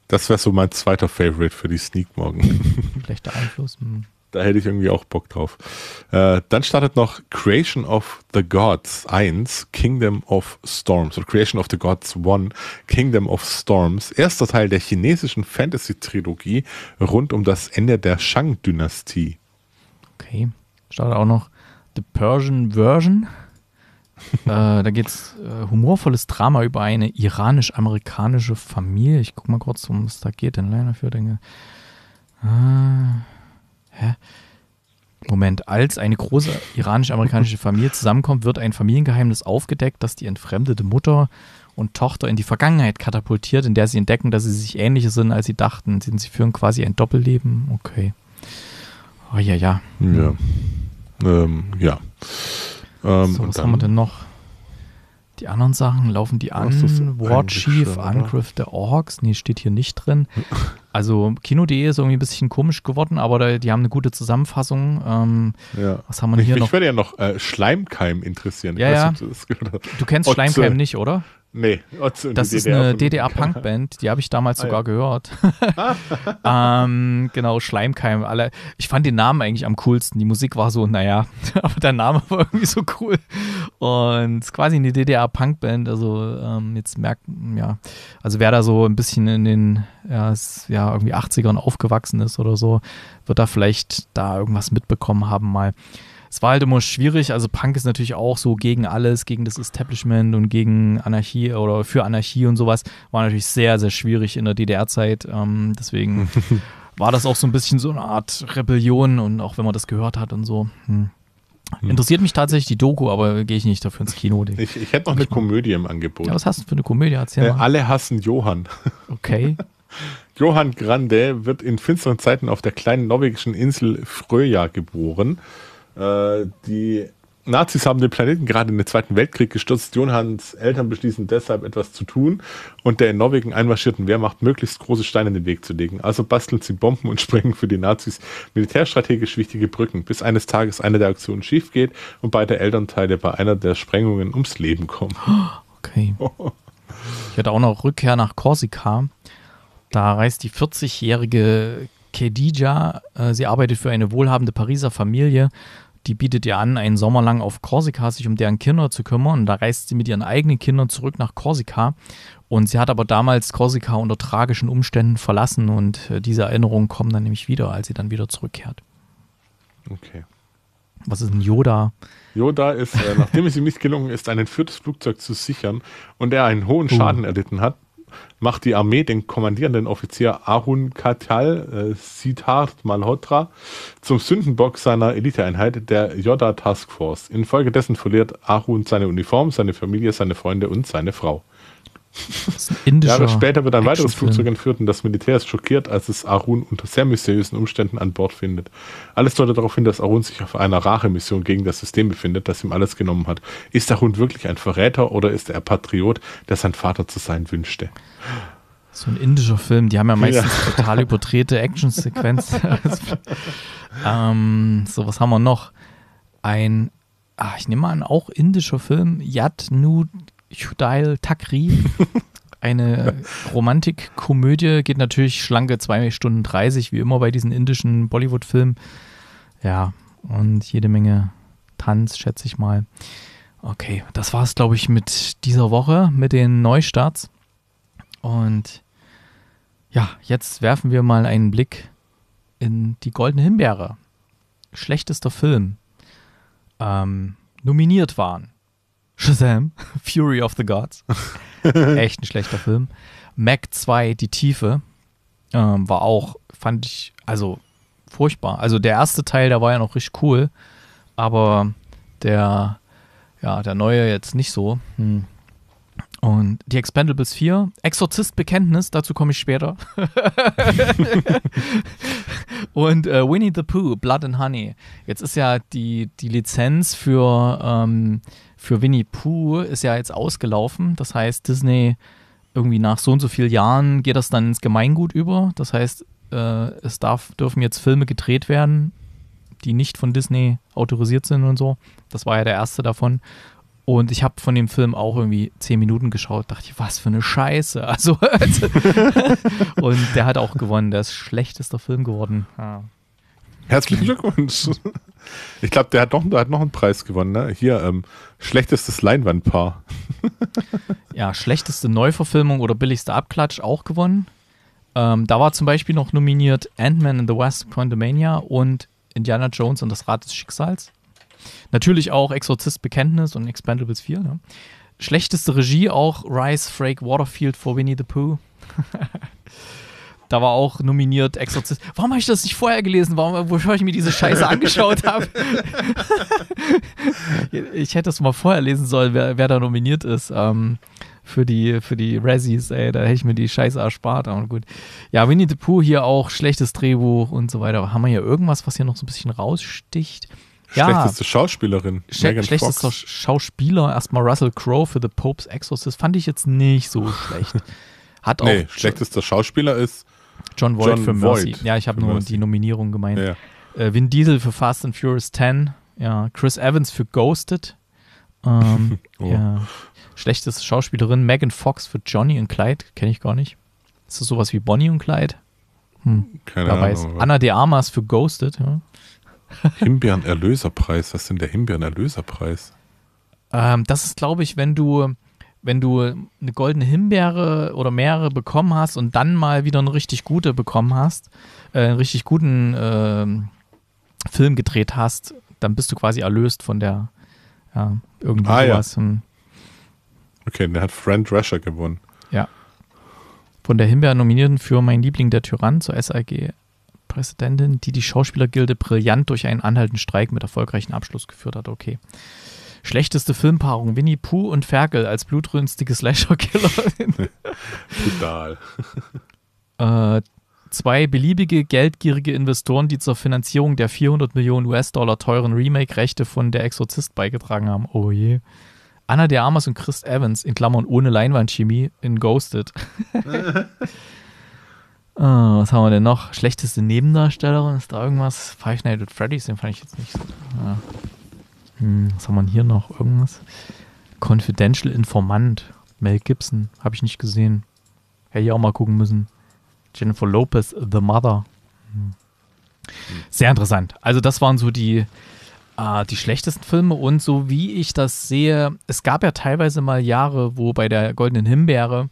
Das wäre so mein zweiter Favorite für die Sneak morgen. Schlechter Einfluss. Hm. Da hätte ich irgendwie auch Bock drauf. Äh, dann startet noch Creation of the Gods 1, Kingdom of Storms. Oder Creation of the Gods 1, Kingdom of Storms. Erster Teil der chinesischen Fantasy-Trilogie rund um das Ende der Shang-Dynastie. Okay. Startet auch noch The Persian Version. (laughs) äh, da geht es äh, humorvolles Drama über eine iranisch-amerikanische Familie. Ich guck mal kurz, um was da geht. In Liner für Dinge. Ah. Hä? Moment, als eine große iranisch-amerikanische Familie zusammenkommt, wird ein Familiengeheimnis aufgedeckt, das die entfremdete Mutter und Tochter in die Vergangenheit katapultiert, in der sie entdecken, dass sie sich ähnlicher sind, als sie dachten. Sie führen quasi ein Doppelleben. Okay. Oh ja, ja. Ja. Ähm, ja. Ähm, so, was dann, haben wir denn noch? Die anderen Sachen laufen die an. War Chief, Angriff der Orks. Nee, steht hier nicht drin. (laughs) Also Kino.de ist irgendwie ein bisschen komisch geworden, aber da, die haben eine gute Zusammenfassung. Ähm, ja. Was haben wir hier ich, noch? Ich würde ja noch äh, Schleimkeim interessieren. Ich ja, weiß, ja. Du, du, kennst Schleimkeim äh, nicht, oder? Nee, Otze und das ist DDR eine DDR-Punk-Band, die habe ich damals ah, sogar ja. gehört. (laughs) ähm, genau, Schleimkeim, alle. Ich fand den Namen eigentlich am coolsten. Die Musik war so, naja, (laughs) aber der Name war irgendwie so cool. Und quasi eine DDR-Punk-Band, also ähm, jetzt merkt, ja, also wer da so ein bisschen in den, ja, ja, irgendwie 80ern aufgewachsen ist oder so, wird da vielleicht da irgendwas mitbekommen haben mal es war halt immer schwierig. Also Punk ist natürlich auch so gegen alles, gegen das Establishment und gegen Anarchie oder für Anarchie und sowas. War natürlich sehr, sehr schwierig in der DDR-Zeit. Ähm, deswegen (laughs) war das auch so ein bisschen so eine Art Rebellion und auch wenn man das gehört hat und so. Hm. hm. Interessiert mich tatsächlich die Doku, aber gehe ich nicht dafür ins Kino. Ich, ich, hätte noch eine Komödie im Angebot. Ja, was hast du für eine Komödie? Erzähl äh, Alle hassen Johann. (laughs) Okay. (laughs) Johann Grande wird in finsteren Zeiten auf der kleinen norwegischen Insel Fröja geboren. Äh, die Nazis haben den Planeten gerade in den Zweiten Weltkrieg gestürzt. Johanns Eltern beschließen deshalb etwas zu tun und der in Norwegen einmarschierten Wehrmacht möglichst große Steine in den Weg zu legen. Also basteln sie Bomben und (laughs) sprengen für die Nazis militärstrategisch wichtige Brücken, bis eines Tages eine der Aktionen schief geht und beide Elternteile bei einer der Sprengungen ums Leben kommen. (gasps) Okay. Ich hatte auch noch Rückkehr nach Korsika. Da reist die 40-jährige Khedija, äh, sie arbeitet für eine wohlhabende Pariser Familie die bietet ihr an, einen Sommer lang auf Korsika sich um deren Kinder zu kümmern. Und da reist sie mit ihren eigenen Kindern zurück nach Korsika. Und sie hat aber damals Korsika unter tragischen Umständen verlassen. Und äh, diese Erinnerungen kommen dann nämlich wieder, als sie dann wieder zurückkehrt. Okay. Was ist ein Yoda? Yoda ist, äh, nachdem es ihm nicht gelungen ist, ein entführtes Flugzeug zu sichern und er einen hohen Schaden uh. erlitten hat, macht die Armee den kommandierenden Offizier Ahun Katyal äh, Siddharth Malhotra zum Sündenbock seiner Eliteeinheit, der Yoda Task Force. Infolgedessen verliert Ahun seine Uniform, seine Familie, seine Freunde und seine Frau. Jahre später wird ein weiteres Flugzeug entführt und das Militär ist schockiert, als es Arun unter sehr mysteriösen Umständen an Bord findet. Alles deutet darauf hin, dass Arun sich auf einer Rache-Mission gegen das System befindet, das ihm alles genommen hat. Ist Arun wirklich ein Verräter oder ist er Patriot, der sein Vater zu sein wünschte? So ein indischer Film, die haben ja meistens ja. total überdrehte Actionsequenzen. (laughs) ähm, so, was haben wir noch? Ein, ach, ich nehme mal an, auch indischer Film, Yad Yadnu Hudail Takri. (laughs) Eine Romantikkomödie geht natürlich schlanke 2 Stunden 30, wie immer bei diesen indischen Bollywood-Filmen. Ja, und jede Menge Tanz, schätze ich mal. Okay, das war's, glaube ich, mit dieser Woche, mit den Neustarts. Und ja, jetzt werfen wir mal einen Blick in die Goldene Himbeere. Schlechtester Film. Ähm, nominiert waren Shazam, (laughs) Fury of the Gods. (laughs) Echt ein schlechter Film. Mac 2, Die Tiefe, ähm, war auch, fand ich, also furchtbar. Also der erste Teil, der war ja noch richtig cool, aber der, ja, der neue jetzt nicht so. Hm. Und die Expendables 4, Exorzist-Bekenntnis, dazu komme ich später. (laughs) Und äh, Winnie the Pooh, Blood and Honey. Jetzt ist ja die, die Lizenz für ähm, für Winnie Pooh ist ja jetzt ausgelaufen. Das heißt, Disney irgendwie nach so und so vielen Jahren geht das dann ins Gemeingut über. Das heißt, äh, es darf, dürfen jetzt Filme gedreht werden, die nicht von Disney autorisiert sind und so. Das war ja der erste davon. Und ich habe von dem Film auch irgendwie zehn Minuten geschaut, dachte ich, was für eine Scheiße. (laughs) Also (laughs) und der hat auch gewonnen, der ist schlechtester Film geworden. Ja. Herzlichen Glückwunsch. Ich glaube, der, hat noch, der hat noch einen Preis gewonnen. Ne? Hier, ähm, schlechtestes Leinwandpaar. ja, schlechteste Neuverfilmung oder billigster Abklatsch auch gewonnen. Ähm, da war zum Beispiel noch nominiert Ant-Man in the West, Quantumania und Indiana Jones und das Rad des Schicksals. Natürlich auch Exorzist Bekenntnis und Expendables 4. Ne? Schlechteste Regie auch Rice Frake Waterfield vor Winnie the Pooh. (laughs) Da war auch nominiert Exorzist. Warum habe ich das nicht vorher gelesen? Warum, wo ich mir diese Scheiße (laughs) angeschaut habe? (laughs) ich hätte das mal vorher lesen sollen, wer, wer da nominiert ist. Ähm, für die, für die Razzies, ey, da hätte ich mir die Scheiße erspart, aber gut. Ja, Winnie the Pooh hier auch, schlechtes Drehbuch und so weiter. Haben wir hier irgendwas, was hier noch so ein bisschen raussticht? Schlechteste ja. Schauspielerin. Sch schlechtester Fox. Schauspieler, erstmal Russell Crowe für The Pope's Exorcist, fand ich jetzt nicht so schlecht. Hat auch nee, schlechtester Schauspieler ist John Voight John für Mercy. Voight ja, ich habe nur Mercy. die Nominierung gemeint. Ja. Äh, Vin Diesel für Fast and Furious 10. Ja, Chris Evans für Ghosted. Ähm, (laughs) oh. ja. Schlechtes Schauspielerin. Megan Fox für Johnny und Clyde. Kenne ich gar nicht. Ist das sowas wie Bonnie und Clyde? Hm, Keine Ahnung. Anna de Armas für Ghosted. Ja. (laughs) Himbeeren-Erlöserpreis. Was ist denn der Himbeeren-Erlöserpreis? Ähm, das ist, glaube ich, wenn du wenn du eine goldene Himbeere oder mehrere bekommen hast und dann mal wieder eine richtig gute bekommen hast, äh, einen richtig guten äh, Film gedreht hast, dann bist du quasi erlöst von der ja, irgendwie ah, sowas. Ja. Hm. Okay, der hat Friend Rasher gewonnen. Ja. Von der Himbeere nominierten für Mein Liebling der Tyrann zur SAG Präsidentin, die die Schauspielergilde brillant durch einen anhaltenden Streik mit erfolgreichen Abschluss geführt hat. Okay. Schlechteste Filmpaarung: Winnie Pooh und Ferkel als blutrünstige slasher killerin Total. (laughs) (laughs) äh, zwei beliebige geldgierige Investoren, die zur Finanzierung der 400 Millionen US-Dollar teuren Remake-Rechte von Der Exorzist beigetragen haben. Oh je. Anna de Armas und Chris Evans, in Klammern ohne Leinwandchemie, in Ghosted. oh, (laughs) was haben wir denn noch? Schlechteste Nebendarstellerin? Ist da irgendwas? Five Nights at Freddy's, den fand ich jetzt nicht so. Ja. Ah. Hm, was haben wir hier noch? Irgendwas? Confidential Informant. Mel Gibson. Habe ich nicht gesehen. Hätte ich auch mal gucken müssen. Jennifer Lopez, The Mother. Hm. Sehr interessant. Also, das waren so die, äh, die schlechtesten Filme. Und so wie ich das sehe, es gab ja teilweise mal Jahre, wo bei der Goldenen Himbeere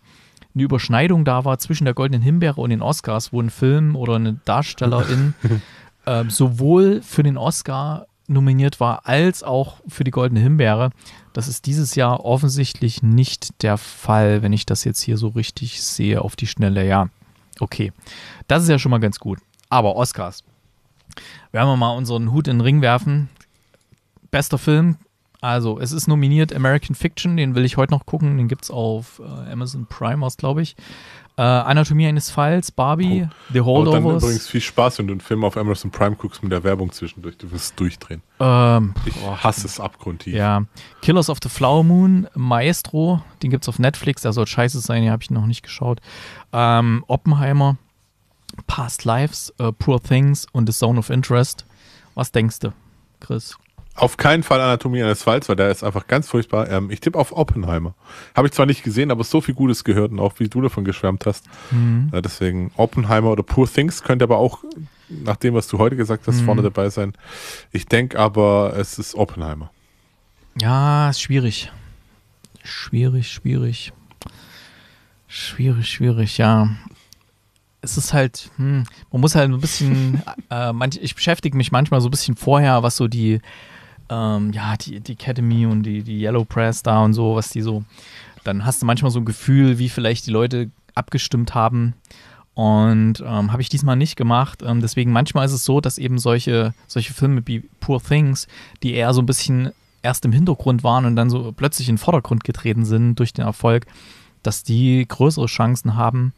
eine Überschneidung da war zwischen der Goldenen Himbeere und den Oscars, wo ein Film oder eine Darstellerin (laughs) äh, sowohl für den Oscar nominiert war, als auch für die Goldene Himbeere. Das ist dieses Jahr offensichtlich nicht der Fall, wenn ich das jetzt hier so richtig sehe auf die Schnelle. Ja, okay. Das ist ja schon mal ganz gut. Aber Oscars. Werden wir mal unseren Hut in den Ring werfen. Bester Film. Also, es ist nominiert American Fiction, den will ich heute noch gucken. Den gibt es auf äh, Amazon Prime aus, glaube ich. Äh, Anatomie eines Falls, Barbie, oh. The oh, Holdovers. Aber dann übrigens viel Spaß, wenn du einen Film auf Amazon Prime guckst mit der Werbung zwischendurch. Du wirst durchdrehen. Ähm, ich boah. hasse es abgrundtief. Ja. Killers of the Flower Moon, Maestro, den gibt es auf Netflix. Der soll scheiße sein, den habe ich noch nicht geschaut. Ähm, Oppenheimer, Past Lives, uh, Poor Things und The Zone of Interest. Was denkst du, Chris? Auf keinen Fall Anatomie eines Falls, weil der ist einfach ganz furchtbar. Ähm, ich tippe auf Oppenheimer. Habe ich zwar nicht gesehen, aber so viel Gutes gehört und auch wie du davon geschwärmt hast. Mhm. Ja, deswegen Oppenheimer oder Poor Things könnte aber auch, nach dem, was du heute gesagt hast, mhm. vorne dabei sein. Ich denke aber, es ist Oppenheimer. Ja, ist schwierig. Schwierig, schwierig. Schwierig, schwierig, ja es ist halt, hm, man muss halt ein bisschen, (laughs) äh, manch, ich beschäftige mich manchmal so ein bisschen vorher, was so die ähm, ja, die, die Academy und die, die Yellow Press da und so, was die so, dann hast du manchmal so ein Gefühl, wie vielleicht die Leute abgestimmt haben. Und ähm, habe ich diesmal nicht gemacht. Ähm, deswegen manchmal ist es so, dass eben solche, solche Filme wie Poor Things, die eher so ein bisschen erst im Hintergrund waren und dann so plötzlich in den Vordergrund getreten sind durch den Erfolg, dass die größere Chancen haben.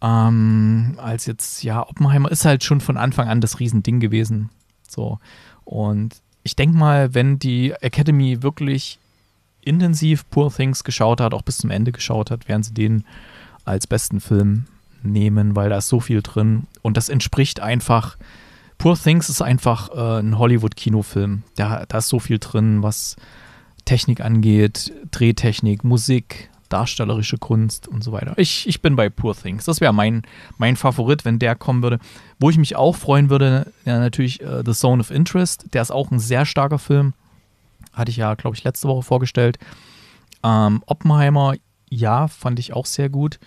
Ähm, als jetzt, ja, Oppenheimer ist halt schon von Anfang an das Riesending gewesen. So. Und ich denke mal, wenn die Academy wirklich intensiv Poor Things geschaut hat, auch bis zum Ende geschaut hat, werden sie den als besten Film nehmen, weil da ist so viel drin. Und das entspricht einfach. Poor Things ist einfach äh, ein Hollywood-Kinofilm. Da, da ist so viel drin, was Technik angeht, Drehtechnik, Musik, darstellerische Kunst und so weiter. Ich, ich bin bei Poor Things. Das wäre mein, mein Favorit, wenn der kommen würde. Wo ich mich auch freuen würde, ja, natürlich äh, The Zone of Interest. Der ist auch ein sehr starker Film. Hatte ich ja, glaube ich, letzte Woche vorgestellt. Ähm, Oppenheimer, ja, fand ich auch sehr gut.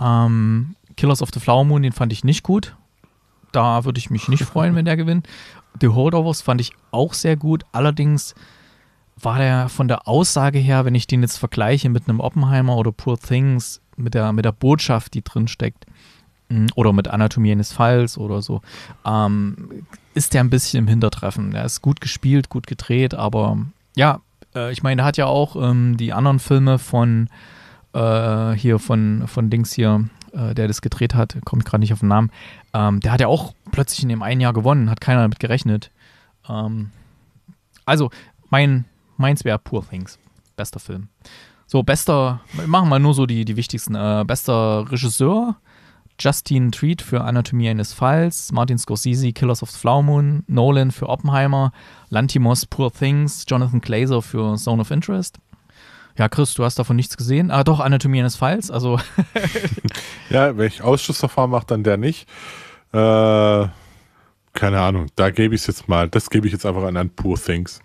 Ähm, Killers of the Flower Moon, den fand ich nicht gut. Da würde ich mich nicht freuen, (laughs) wenn der gewinnt. The Holdovers fand ich auch sehr gut. Allerdings war der von der Aussage her, wenn ich den jetzt vergleiche mit einem Oppenheimer oder Poor Things, mit der, mit der Botschaft, die drin steckt, mm, oder mit Anatomie eines Falls oder so, ähm, ist der ein bisschen im Hintertreffen. Er ist gut gespielt, gut gedreht, aber ja, äh, ich meine, er hat ja auch ähm, die anderen Filme von äh, hier, von, von Dings hier, äh, der das gedreht hat, kommt gerade nicht auf den Namen, ähm, der hat ja auch plötzlich in dem einen Jahr gewonnen, hat keiner damit gerechnet. Ähm, also, mein Meins wäre Poor Things. Bester Film. So, bester, wir machen mal nur so die, die wichtigsten. Äh, bester Regisseur, Justine Treat für Anatomie eines Falls, Martin Scorsese, Killers of the Flower Moon, Nolan für Oppenheimer, Lantimos, Poor Things, Jonathan Glazer für Zone of Interest. Ja, Chris, du hast davon nichts gesehen. Ah, doch, Anatomie eines Falls, also. (laughs) ja, wenn ich Ausschussverfahren mache, dann der nicht. Äh, keine Ahnung, da gebe ich es jetzt mal, das gebe ich jetzt einfach an, an Poor Things.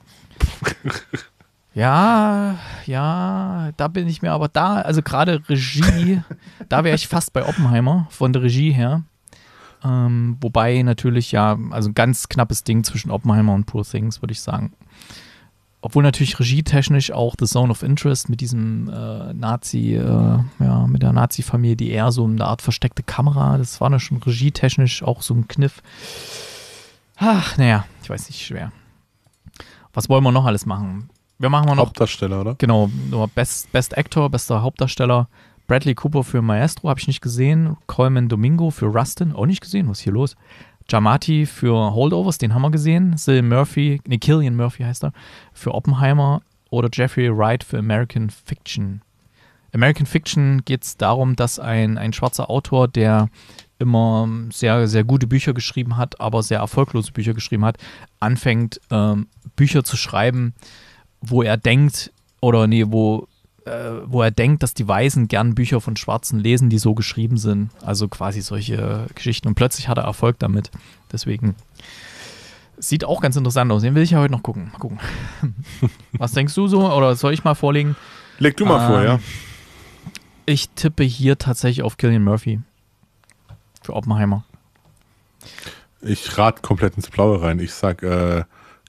Ja, ja, da bin ich mir aber da, also gerade Regie, (laughs) da wäre ich fast bei Oppenheimer von der Regie her. Ähm, wobei natürlich ja, also ein ganz knappes Ding zwischen Oppenheimer und Poor Things, würde ich sagen. Obwohl natürlich regietechnisch auch The Zone of Interest mit diesem äh, Nazi, äh, ja, mit der Nazi-Familie, die eher so eine Art versteckte Kamera, das war da schon regietechnisch auch so ein Kniff. Ach, naja, ich weiß nicht, schwer was wollen wir noch alles machen? Wir machen wir noch. Hauptdarsteller, oder? Genau, Best, Best Actor, bester Hauptdarsteller. Bradley Cooper für Maestro habe ich nicht gesehen. Coleman Domingo für Rustin auch nicht gesehen. Was ist hier los? Jamati für Holdovers, den haben wir gesehen. Sil Murphy, ne, Killian Murphy heißt er, für Oppenheimer. Oder Jeffrey Wright für American Fiction. American Fiction geht es darum, dass ein, ein schwarzer Autor, der immer ähm, sehr, sehr gute Bücher geschrieben hat, aber sehr erfolglose Bücher geschrieben hat, anfängt, ähm, Bücher zu schreiben, wo er denkt, oder nee, wo, äh, wo er denkt, dass die Weißen gern Bücher von Schwarzen lesen, die so geschrieben sind. Also quasi solche Geschichten. Und plötzlich hat er Erfolg damit. Deswegen sieht auch ganz interessant aus. Den will ich ja heute noch gucken. Mal gucken. (laughs) Was denkst du so? Oder soll ich mal vorlegen? Leg du mal ähm, vor, ja. Ich tippe hier tatsächlich auf Killian Murphy für Oppenheimer. Ich rate komplett ins Blaue rein. Ich sag äh,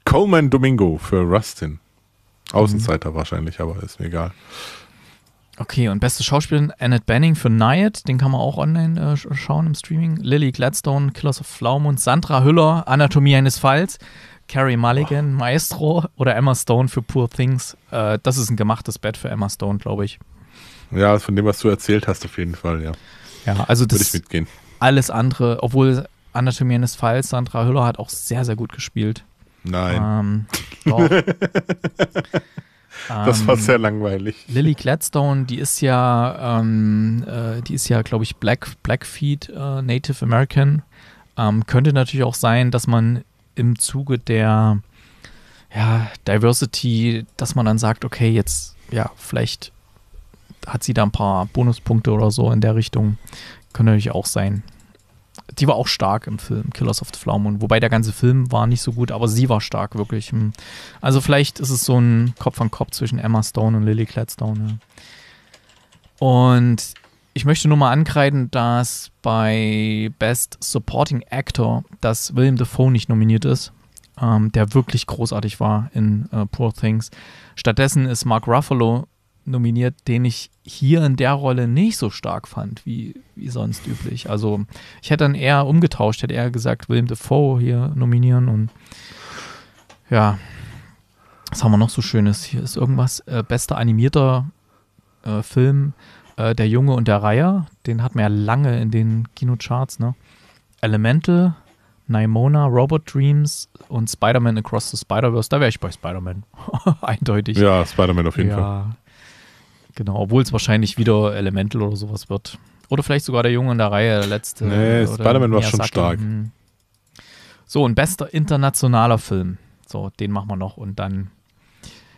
Coleman Domingo für Rustin. Außenseiter mhm. wahrscheinlich, aber ist mir egal. Okay, und beste Schauspielerin Annette Banning für Nyatt, den kann man auch online äh, schauen im Streaming. Lily Gladstone, Killers of Flaumund, Sandra Hüller, Anatomie eines Falls, Carrie Mulligan, oh. Maestro oder Emma Stone für Poor Things. Äh, das ist ein gemachtes Bett für Emma Stone, glaube ich. Ja, von dem, was du erzählt hast, auf jeden Fall, ja. Ja, also das. Würde ich mitgehen alles andere, obwohl Anatomie eines Falls, Sandra Hüller hat auch sehr, sehr gut gespielt. Nein. Ähm, (laughs) das war ähm, sehr langweilig. Lily Gladstone, die ist ja, ähm, äh, die ist ja, glaube ich, Black, Blackfeet äh, Native American. Ähm, könnte natürlich auch sein, dass man im Zuge der ja, Diversity, dass man dann sagt, okay, jetzt, ja, vielleicht hat sie da ein paar Bonuspunkte oder so in der Richtung. Könnte natürlich auch sein. Die war auch stark im Film, Killers of the Flower Moon. Wobei der ganze Film war nicht so gut, aber sie war stark, wirklich. Hm. Also vielleicht ist es so ein Kopf an Kopf zwischen Emma Stone und Lily Gladstone. Ja. Und ich möchte nur mal ankreiden, dass bei Best Supporting Actor, dass Willem Dafoe nicht nominiert ist, ähm, der wirklich großartig war in äh, Poor Things. Stattdessen ist Mark Ruffalo nominiert, den ich hier in der Rolle nicht so stark fand, wie, wie sonst üblich. Also ich hätte dann eher umgetauscht, hätte eher gesagt, William Defoe hier nominieren und ja, was haben wir noch so Schönes? Hier ist irgendwas, äh, bester animierter äh, Film, äh, Der Junge und der Reiher, den hat man ja lange in den Kinocharts, ne? Elemental, Naimona, Robot Dreams und Spider-Man Across the Spider-Verse. Da wäre ich bei Spider-Man. (laughs) Eindeutig. Ja, Spider-Man auf jeden ja. Fall. Genau, obwohl es wahrscheinlich wieder Elemental oder sowas wird. Oder vielleicht sogar der Junge in der Reihe, der letzte. Nee, Spider-Man war schon stark. Hm. So, und bester internationaler Film. So, den machen wir noch und dann.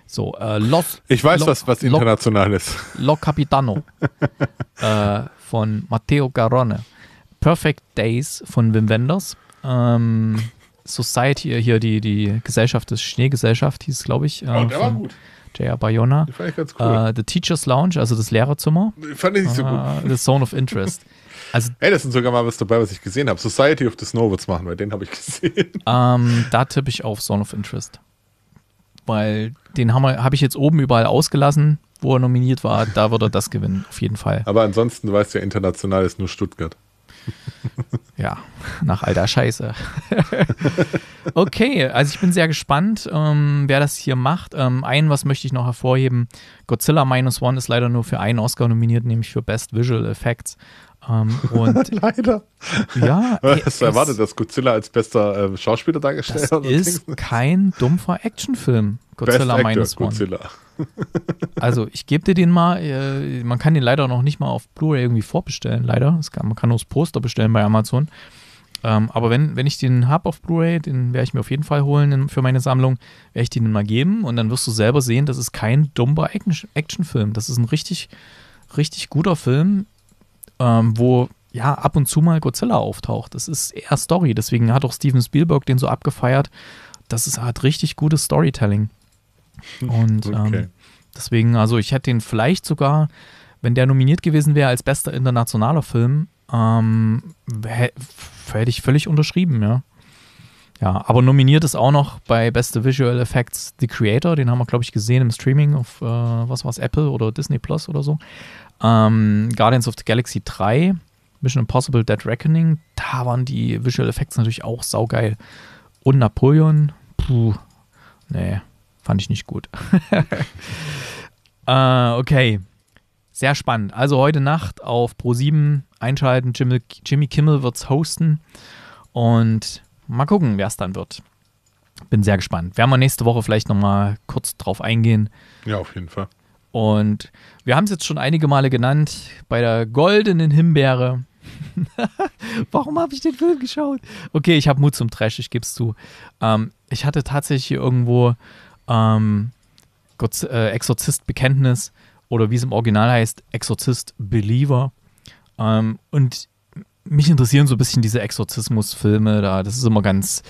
So, äh, Los. Ich weiß, Los, was, was international Los, ist. Lo Capitano (laughs) äh, von Matteo Garrone. Perfect Days von Wim Wenders. Ähm, Society, hier die, die Gesellschaft des Schneegesellschaft hieß, es, glaube ich. Äh, oh, der von, war gut. J.R. Bayona. Die fand ich ganz cool. Äh, The Teacher's Lounge, also das Lehrerzimmer. Die fand ich nicht so gut. Äh, the Zone of Interest. (laughs) Also, Ey, das sind sogar mal was dabei, was ich gesehen habe. Society of the Snow wird's machen, weil den habe ich gesehen. (laughs) Ähm, da tippe ich auf Zone of Interest. Weil den habe hab ich jetzt oben überall ausgelassen, wo er nominiert war. Da wird er das gewinnen, auf jeden Fall. Aber ansonsten du weißt ja, international ist nur Stuttgart ja, nach alter Scheiße. (laughs) okay, also ich bin sehr gespannt, ähm, wer das hier macht. Ähm, ein, was möchte ich noch hervorheben: Godzilla Minus One ist leider nur für einen Oscar nominiert, nämlich für Best Visual Effects. Ähm, und (laughs) leider. Ja. Hast (laughs) du erwartet, dass Godzilla als bester äh, Schauspieler dargestellt wird? Das ist kein dumpfer Actionfilm. Godzilla Best Minus Actor, One. Godzilla. (laughs) also ich gebe dir den mal. Äh, man kann den leider noch nicht mal auf Blu-ray irgendwie vorbestellen, leider. man kann nur das Poster bestellen bei Amazon. Ähm, aber wenn, wenn ich den habe auf Blu-ray, den werde ich mir auf jeden Fall holen für meine Sammlung, werde ich den mal geben und dann wirst du selber sehen, das ist kein dummer Actionfilm. Das ist ein richtig, richtig guter Film, ähm, wo ja ab und zu mal Godzilla auftaucht. Das ist eher Story, deswegen hat auch Steven Spielberg den so abgefeiert. Das ist halt richtig gutes Storytelling. Und okay. ähm, deswegen, also ich hätte den vielleicht sogar, wenn der nominiert gewesen wäre als bester internationaler Film, ähm, hätte ich völlig unterschrieben, ja. Ja, aber nominiert ist auch noch bei Beste Visual Effects The Creator. Den haben wir, glaube ich, gesehen im Streaming auf, äh, was war's, Apple oder Disney Plus oder so. Ähm, Guardians of the Galaxy 3, Mission Impossible Dead Reckoning. Da waren die Visual Effects natürlich auch saugeil. Und Napoleon, puh, nee. Fand ich nicht gut. (laughs) äh, okay. Sehr spannend. Also heute Nacht auf Pro7 einschalten. Jimmy, Jimmy Kimmel es hosten. Und mal gucken, wer es dann wird. Bin sehr gespannt. Werden wir nächste Woche vielleicht nochmal kurz drauf eingehen. Ja, auf jeden Fall. Und wir haben es jetzt schon einige Male genannt, bei der goldenen Himbeere. (laughs) Warum habe ich den Film geschaut? Okay, ich habe Mut zum Trash, ich gebe es zu. Ähm, ich hatte tatsächlich hier irgendwo ähm, Gott, äh, Exorzist Bekenntnis oder wie es im Original heißt, Exorzist Believer. Ähm, und mich interessieren so ein bisschen diese Exorzismusfilme da. Das ist immer ganz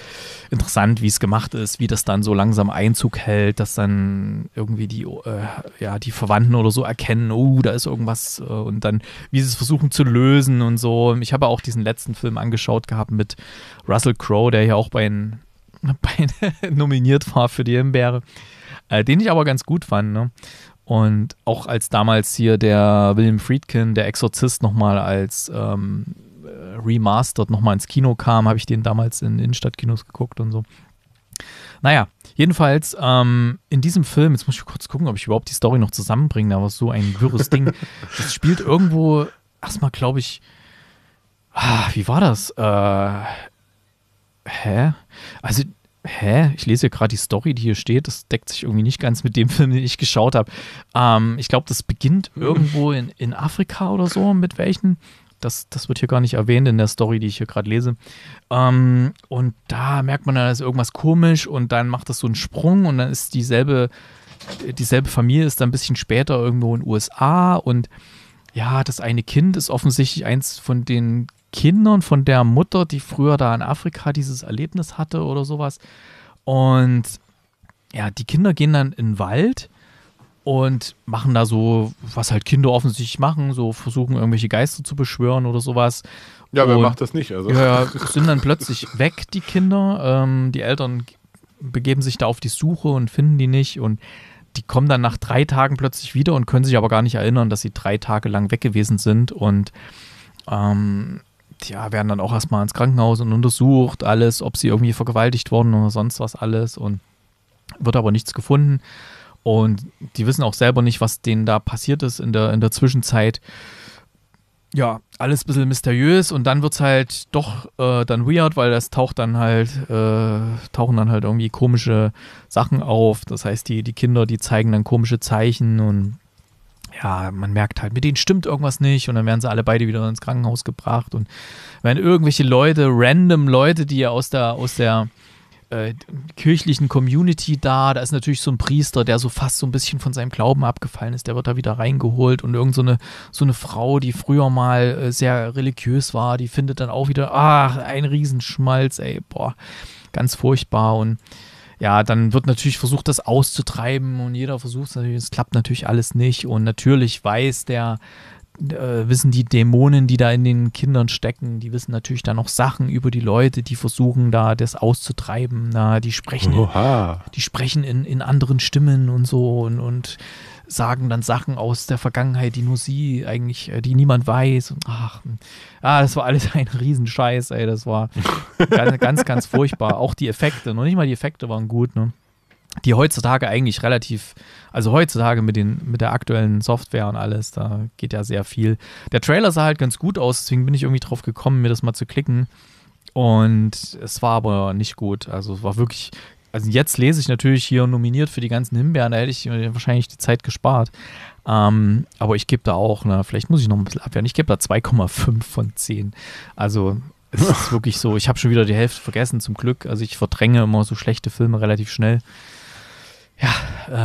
interessant, wie es gemacht ist, wie das dann so langsam Einzug hält, dass dann irgendwie die, äh, ja, die Verwandten oder so erkennen, oh, da ist irgendwas äh, und dann, wie sie es versuchen zu lösen und so. Ich habe auch diesen letzten Film angeschaut gehabt mit Russell Crowe, der ja auch bei den (laughs) nominiert war für die Himbeere, äh, den ich aber ganz gut fand. Ne? Und auch als damals hier der William Friedkin, der Exorzist, nochmal als ähm, äh, Remastered nochmal ins Kino kam, habe ich den damals in Innenstadtkinos geguckt und so. Naja, jedenfalls ähm, in diesem Film, jetzt muss ich kurz gucken, ob ich überhaupt die Story noch zusammenbringe, da war so ein wirres Ding. (laughs) Das spielt irgendwo erstmal, glaube ich, ah, wie war das? Äh, hä? Also, hä? Ich lese hier gerade die Story, die hier steht. Das deckt sich irgendwie nicht ganz mit dem (laughs) Film, den ich geschaut habe. Ähm, ich glaube, das beginnt (laughs) irgendwo in, in Afrika oder so. Mit welchen? Das, das wird hier gar nicht erwähnt in der Story, die ich hier gerade lese. Ähm, und da merkt man, dann, dass irgendwas komisch und dann macht das so einen Sprung und dann ist dieselbe, äh, dieselbe Familie ist dann ein bisschen später irgendwo in den USA und ja, das eine Kind ist offensichtlich eins von den Kindern von der Mutter, die früher da in Afrika dieses Erlebnis hatte oder sowas. Und ja, die Kinder gehen dann in den Wald und machen da so, was halt Kinder offensichtlich machen, so versuchen irgendwelche Geister zu beschwören oder sowas. Ja, wer und, macht das nicht? Also. Ja, (laughs) sind dann plötzlich weg, die Kinder. Ähm, die Eltern begeben sich da auf die Suche und finden die nicht und die kommen dann nach drei Tagen plötzlich wieder und können sich aber gar nicht erinnern, dass sie drei Tage lang weg gewesen sind und ähm, ja, werden dann auch erstmal ins Krankenhaus und untersucht alles, ob sie irgendwie vergewaltigt wurden oder sonst was alles und wird aber nichts gefunden. Und die wissen auch selber nicht, was denen da passiert ist in der, in der Zwischenzeit ja, alles ein bisschen mysteriös und dann wird es halt doch äh, dann weird, weil das taucht dann halt, äh, tauchen dann halt irgendwie komische Sachen auf. Das heißt, die, die Kinder, die zeigen dann komische Zeichen und ja, man merkt halt, mit denen stimmt irgendwas nicht und dann werden sie alle beide wieder ins Krankenhaus gebracht und wenn irgendwelche Leute, random Leute, die ja aus der, aus der, äh, kirchlichen Community da. Da ist natürlich so ein Priester, der so fast so ein bisschen von seinem Glauben abgefallen ist. Der wird da wieder reingeholt und irgendeine so so eine Frau, die früher mal äh, sehr religiös war, die findet dann auch wieder, ach, ein Riesenschmalz, ey, boah, ganz furchtbar. Und ja, dann wird natürlich versucht, das auszutreiben und jeder versucht es natürlich. Es klappt natürlich alles nicht. Und natürlich weiß der, äh, wissen die Dämonen, die da in den Kindern stecken, die wissen natürlich dann noch Sachen über die Leute, die versuchen da das auszutreiben. Na, die sprechen, Oha. die sprechen in, in anderen Stimmen und so und, und sagen dann Sachen aus der Vergangenheit, die nur sie eigentlich, äh, die niemand weiß. Und ach, hm. ah, das war alles (laughs) ein Riesenscheiß, ey. Das war (laughs) ganz, ganz, ganz furchtbar. Auch die Effekte, noch nicht mal die Effekte waren gut, ne? die heutzutage eigentlich relativ, also heutzutage mit, den, mit der aktuellen Software und alles, da geht ja sehr viel. Der Trailer sah halt ganz gut aus, deswegen bin ich irgendwie drauf gekommen, mir das mal zu klicken. Und es war aber nicht gut. Also es war wirklich, also jetzt lese ich natürlich hier nominiert für die ganzen Himbeeren, da hätte ich wahrscheinlich die Zeit gespart. Ähm, aber ich gebe da auch, ne, vielleicht muss ich noch ein bisschen abwehren, ich gebe da 2,5 von 10. Also es ist (laughs) wirklich so, ich habe schon wieder die Hälfte vergessen, zum Glück. Also ich verdränge immer so schlechte Filme relativ schnell. Ja,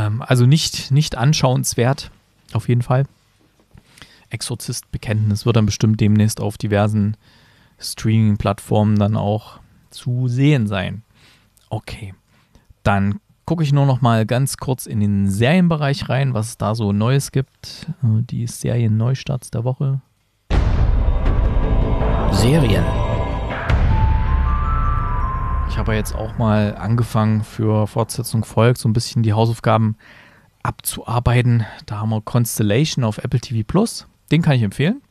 ähm, also nicht, nicht anschauenswert, auf jeden Fall. Exorzist-Bekenntnis wird dann bestimmt demnächst auf diversen Streaming-Plattformen dann auch zu sehen sein. Okay, dann gucke ich nur noch mal ganz kurz in den Serienbereich rein, was es da so Neues gibt. Äh, die Serien-Neustarts der Woche. Serien. Ich habe jetzt auch mal angefangen, für Fortsetzung folgt, so ein bisschen die Hausaufgaben abzuarbeiten. Da haben wir Constellation auf Apple TV Plus. Den kann ich empfehlen.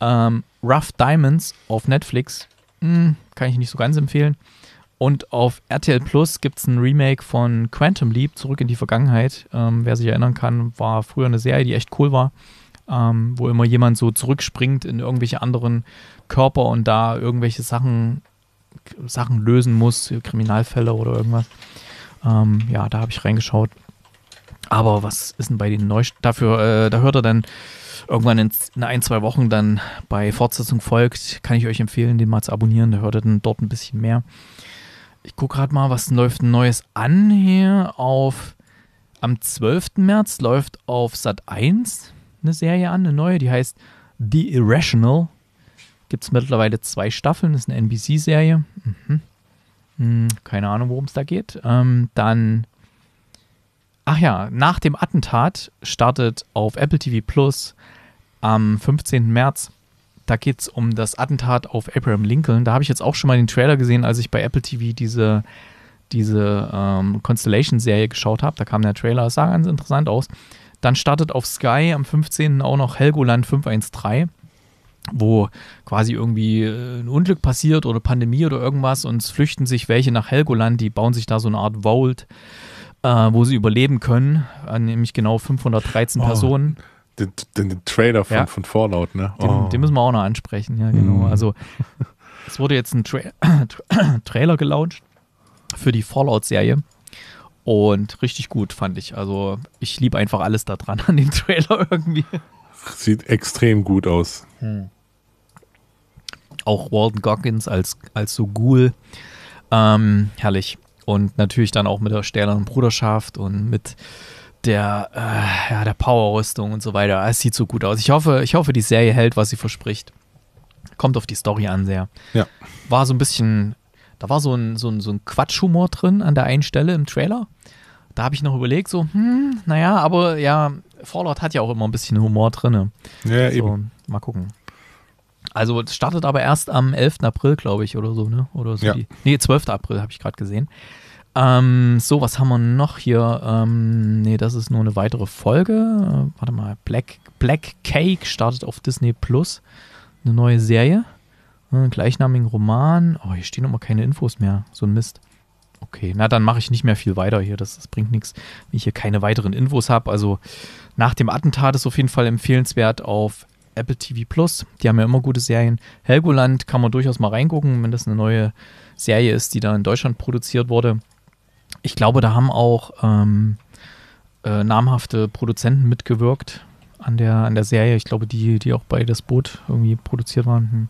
Ähm, Rough Diamonds auf Netflix. Hm, kann ich nicht so ganz empfehlen. Und auf RTL Plus gibt es ein Remake von Quantum Leap, Zurück in die Vergangenheit. Ähm, wer sich erinnern kann, war früher eine Serie, die echt cool war. Ähm, wo immer jemand so zurückspringt in irgendwelche anderen Körper und da irgendwelche Sachen Sachen lösen muss, Kriminalfälle oder irgendwas. Ähm, ja, da habe ich reingeschaut. Aber was ist denn bei den Neustarts? Dafür, äh, da hört er dann irgendwann in, in, ein, zwei Wochen dann bei Fortsetzung folgt, kann ich euch empfehlen, den mal zu abonnieren. Da hört er dann dort ein bisschen mehr. Ich gucke gerade mal, was läuft Neues an hier auf. Am 12. März läuft auf Sat 1 eine Serie an, eine neue, die heißt The Irrational. Gibt es mittlerweile zwei Staffeln, das ist eine NBC-Serie. Mhm. Hm, keine Ahnung, worum es da geht. Ähm, dann, ach ja, nach dem Attentat startet auf Apple TV Plus am 15. März. Da geht es um das Attentat auf Abraham Lincoln. Da habe ich jetzt auch schon mal den Trailer gesehen, als ich bei Apple TV diese, diese ähm, Constellation-Serie geschaut habe. Da kam der Trailer, das sah ganz interessant aus. Dann startet auf Sky am 15. auch noch Helgoland 513 wo quasi irgendwie äh, ein Unglück passiert oder Pandemie oder irgendwas und es flüchten sich welche nach Helgoland, die bauen sich da so eine Art Vault, äh, wo sie überleben können, äh, nämlich genau 513 oh, Personen. Den, den, den Trailer von, ja. von Fallout, ne? Oh. Den, den, müssen wir auch noch ansprechen, ja genau. Mm. Also (laughs) es wurde jetzt ein Tra (coughs) (coughs) Trailer gelauncht für die Fallout-Serie. Und richtig gut, fand ich. Also, ich liebe einfach alles da dran an dem Trailer (laughs) irgendwie sieht extrem gut aus. Hm. Auch Walton Goggins als, als so Ghoul. Ähm, herrlich. Und natürlich dann auch mit der stählernen Bruderschaft und mit der, äh, ja, der Power-Rüstung und so weiter. Es sieht so gut aus. Ich hoffe, ich hoffe, die Serie hält, was sie verspricht. Kommt auf die Story an sehr. Ja. War so ein bisschen, da war so ein, so ein, so ein Quatschhumor drin an der einen Stelle im Trailer. Da habe ich noch überlegt, so, hm, naja, aber ja, Fallout hat ja auch immer ein bisschen Humor drin. Ja, so, also, eben. Mal gucken. Also es startet aber erst am 11. April, glaube ich, oder so, ne? Oder so. Ja. Die, nee, 12. April habe ich gerade gesehen. Ähm, so, was haben wir noch hier? Ähm, nee, das ist nur eine weitere Folge. Äh, warte mal, Black, Black Cake startet auf Disney Plus. Eine neue Serie. Äh, gleichnamigen Roman. Oh, hier stehen immer keine Infos mehr. So ein Mist. Okay, na dann mache ich nicht mehr viel weiter hier. Das, das bringt nichts, wenn ich hier keine weiteren Infos habe. Also nach dem Attentat ist auf jeden Fall empfehlenswert auf Apple TV Plus. Die haben ja immer gute Serien. Helgoland kann man durchaus mal reingucken, wenn das eine neue Serie ist, die da in Deutschland produziert wurde. Ich glaube, da haben auch ähm, äh, namhafte Produzenten mitgewirkt an der, an der Serie. Ich glaube, die, die auch bei Das Boot irgendwie produziert waren. Hm.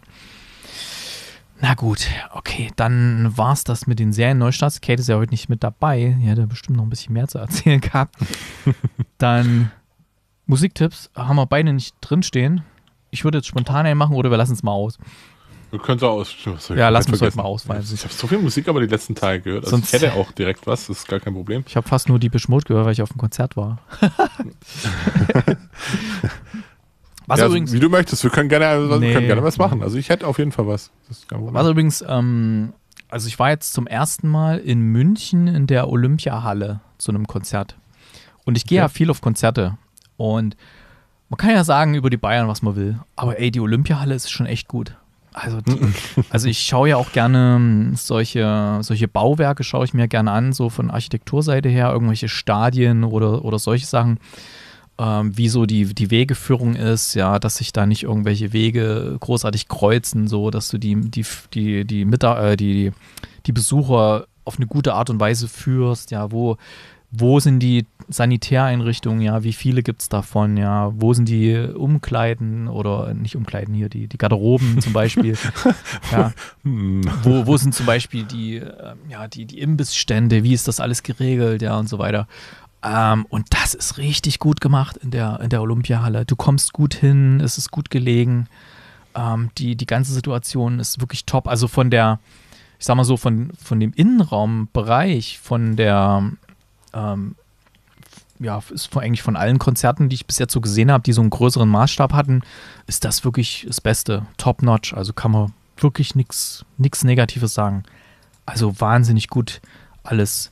Na gut, okay, dann war es das mit den Serien-Neustarts. Kate ist ja heute nicht mit dabei. Die hätte bestimmt noch ein bisschen mehr zu erzählen (laughs) gehabt. dann Musiktipps haben wir beide nicht drinstehen. Ich würde jetzt spontan einen machen oder wir lassen es mal aus. Wir können es auch aus. (laughs) Ja, lassen wir es heute mal aus. Ich habe so viel Musik aber die letzten Tage gehört. Also Sonst ich hätte auch direkt was, das ist gar kein Problem. Ich habe fast nur die Beschmut gehört, weil ich auf dem Konzert war. (laughs) was ja, übrigens, wie du möchtest, wir können gerne, wir können gerne was machen. Also ich hätte auf jeden Fall was. Was übrigens, ähm, also ich war jetzt zum ersten Mal in München in der Olympiahalle zu einem Konzert. Und ich gehe okay. ja viel auf Konzerte. Und man kann ja sagen über die Bayern, was man will. Aber ey, die Olympiahalle ist schon echt gut. Also, die, (laughs) also ich schaue ja auch gerne hm, solche, solche Bauwerke, schaue ich mir gerne an, so von Architekturseite her, irgendwelche Stadien oder, oder solche Sachen. Ähm, wie so die, die Wegeführung ist, ja, dass sich da nicht irgendwelche Wege großartig kreuzen, so dass du die, die, die, die, Mittag, äh, die, die Besucher auf eine gute Art und Weise führst, ja, wo, wo sind die Sanitäreinrichtungen, ja, wie viele gibt es davon, ja, wo sind die Umkleiden oder nicht Umkleiden hier, die, die Garderoben zum Beispiel. (laughs) ja. Hm. wo, wo sind zum Beispiel die, ähm, ja, die, die Imbissstände, wie ist das alles geregelt, ja, und so weiter. Ähm, und das ist richtig gut gemacht in der, in der Olympiahalle. Du kommst gut hin, es ist gut gelegen. Ähm, die, die ganze Situation ist wirklich top. Also von der, ich sag mal so, von, von dem Innenraumbereich, von der ähm, ja, ist eigentlich von allen Konzerten, die ich bis jetzt so gesehen habe, die so einen größeren Maßstab hatten, ist das wirklich das Beste. Top notch. Also kann man wirklich nichts Negatives sagen. Also wahnsinnig gut alles.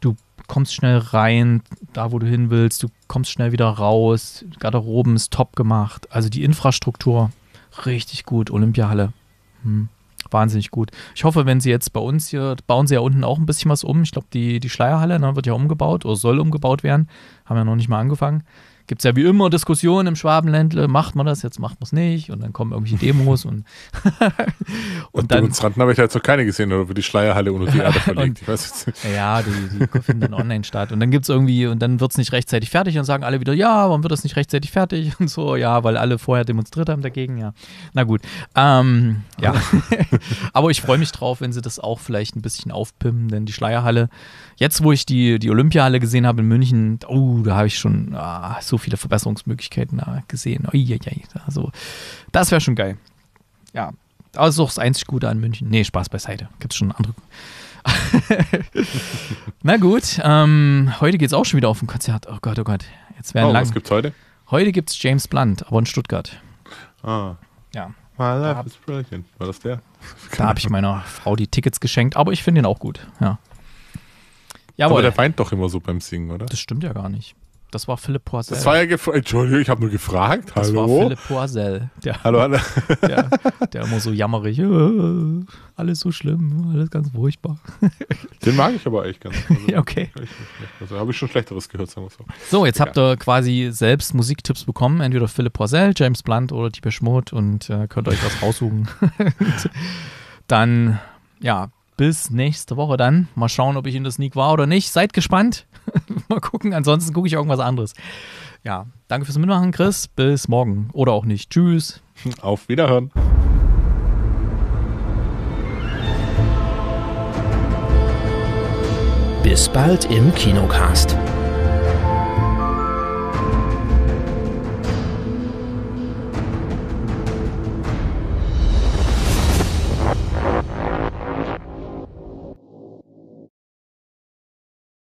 Du kommst schnell rein, da wo du hin willst, du kommst schnell wieder raus. Garderoben ist top gemacht. Also die Infrastruktur richtig gut. Olympiahalle. Hm wahnsinnig gut. Ich hoffe, wenn sie jetzt bei uns hier, bauen sie ja unten auch ein bisschen was um. Ich glaube, die, die Schleierhalle ne, wird ja umgebaut oder soll umgebaut werden. Haben ja noch nicht mal angefangen gibt es ja wie immer Diskussionen im Schwabenländle, macht man das, jetzt macht man es nicht und dann kommen irgendwelche Demos und (laughs) und dann, Demonstranten habe ich dazu halt so keine gesehen oder wird die Schleierhalle unter die Erde (laughs) verlegt. und, ich weiß jetzt. Ja, die, die finden dann online statt und dann gibt es irgendwie und dann wird es nicht rechtzeitig fertig und sagen alle wieder, ja, warum wird das nicht rechtzeitig fertig (laughs) und so, ja, weil alle vorher demonstriert haben dagegen, ja. Na gut, ähm, ja, aber ich freue mich drauf, wenn sie das auch vielleicht ein bisschen aufpimmen, denn die Schleierhalle, jetzt wo ich die, die Olympiahalle gesehen habe in München, oh, da habe ich schon ah, so so viele Verbesserungsmöglichkeiten da gesehen. Uiuiui. Also, das wäre schon geil. Ja, das also, ist auch das einzig Gute an München. Nee, Spaß beiseite. Gibt es schon andere. (laughs) Na gut, ähm, heute geht es auch schon wieder auf ein Konzert. Oh Gott, oh Gott. Jetzt werden oh, lang. Was gibt's heute? Heute gibt es James Blunt, aber in Stuttgart. Ah. Ja. My life da, is brilliant. War das der? (laughs) Da habe ich meiner Frau die Tickets geschenkt, aber ich finde ihn auch gut. Ja. Jawohl. Aber der weint doch immer so beim Singen, oder? Das stimmt ja gar nicht. Das war Philipp Poisel. Das war ja Entschuldigung, ich habe nur gefragt. Hallo. Das war Philipp Poisel. Der, hallo, hallo. (laughs) Der, der immer so jammerig. Äh, alles so schlimm, alles ganz furchtbar. (laughs) Den mag ich aber eigentlich ganz. Also, ja, okay. Also habe ich schon Schlechteres gehört, sagen wir so. So, jetzt Egal. habt ihr quasi selbst Musiktipps bekommen. Entweder Philipp Poisel, James Blunt oder Tibet Mode und äh, könnt euch was raussuchen. (laughs) Dann, ja, bis nächste Woche dann. Mal schauen, ob ich in der Sneak war oder nicht. Seid gespannt. (laughs) Mal gucken. Ansonsten gucke ich irgendwas anderes. Ja, danke fürs Mitmachen, Chris. Bis morgen. Oder auch nicht. Tschüss. (laughs) Auf Wiederhören. Bis bald im Kinocast.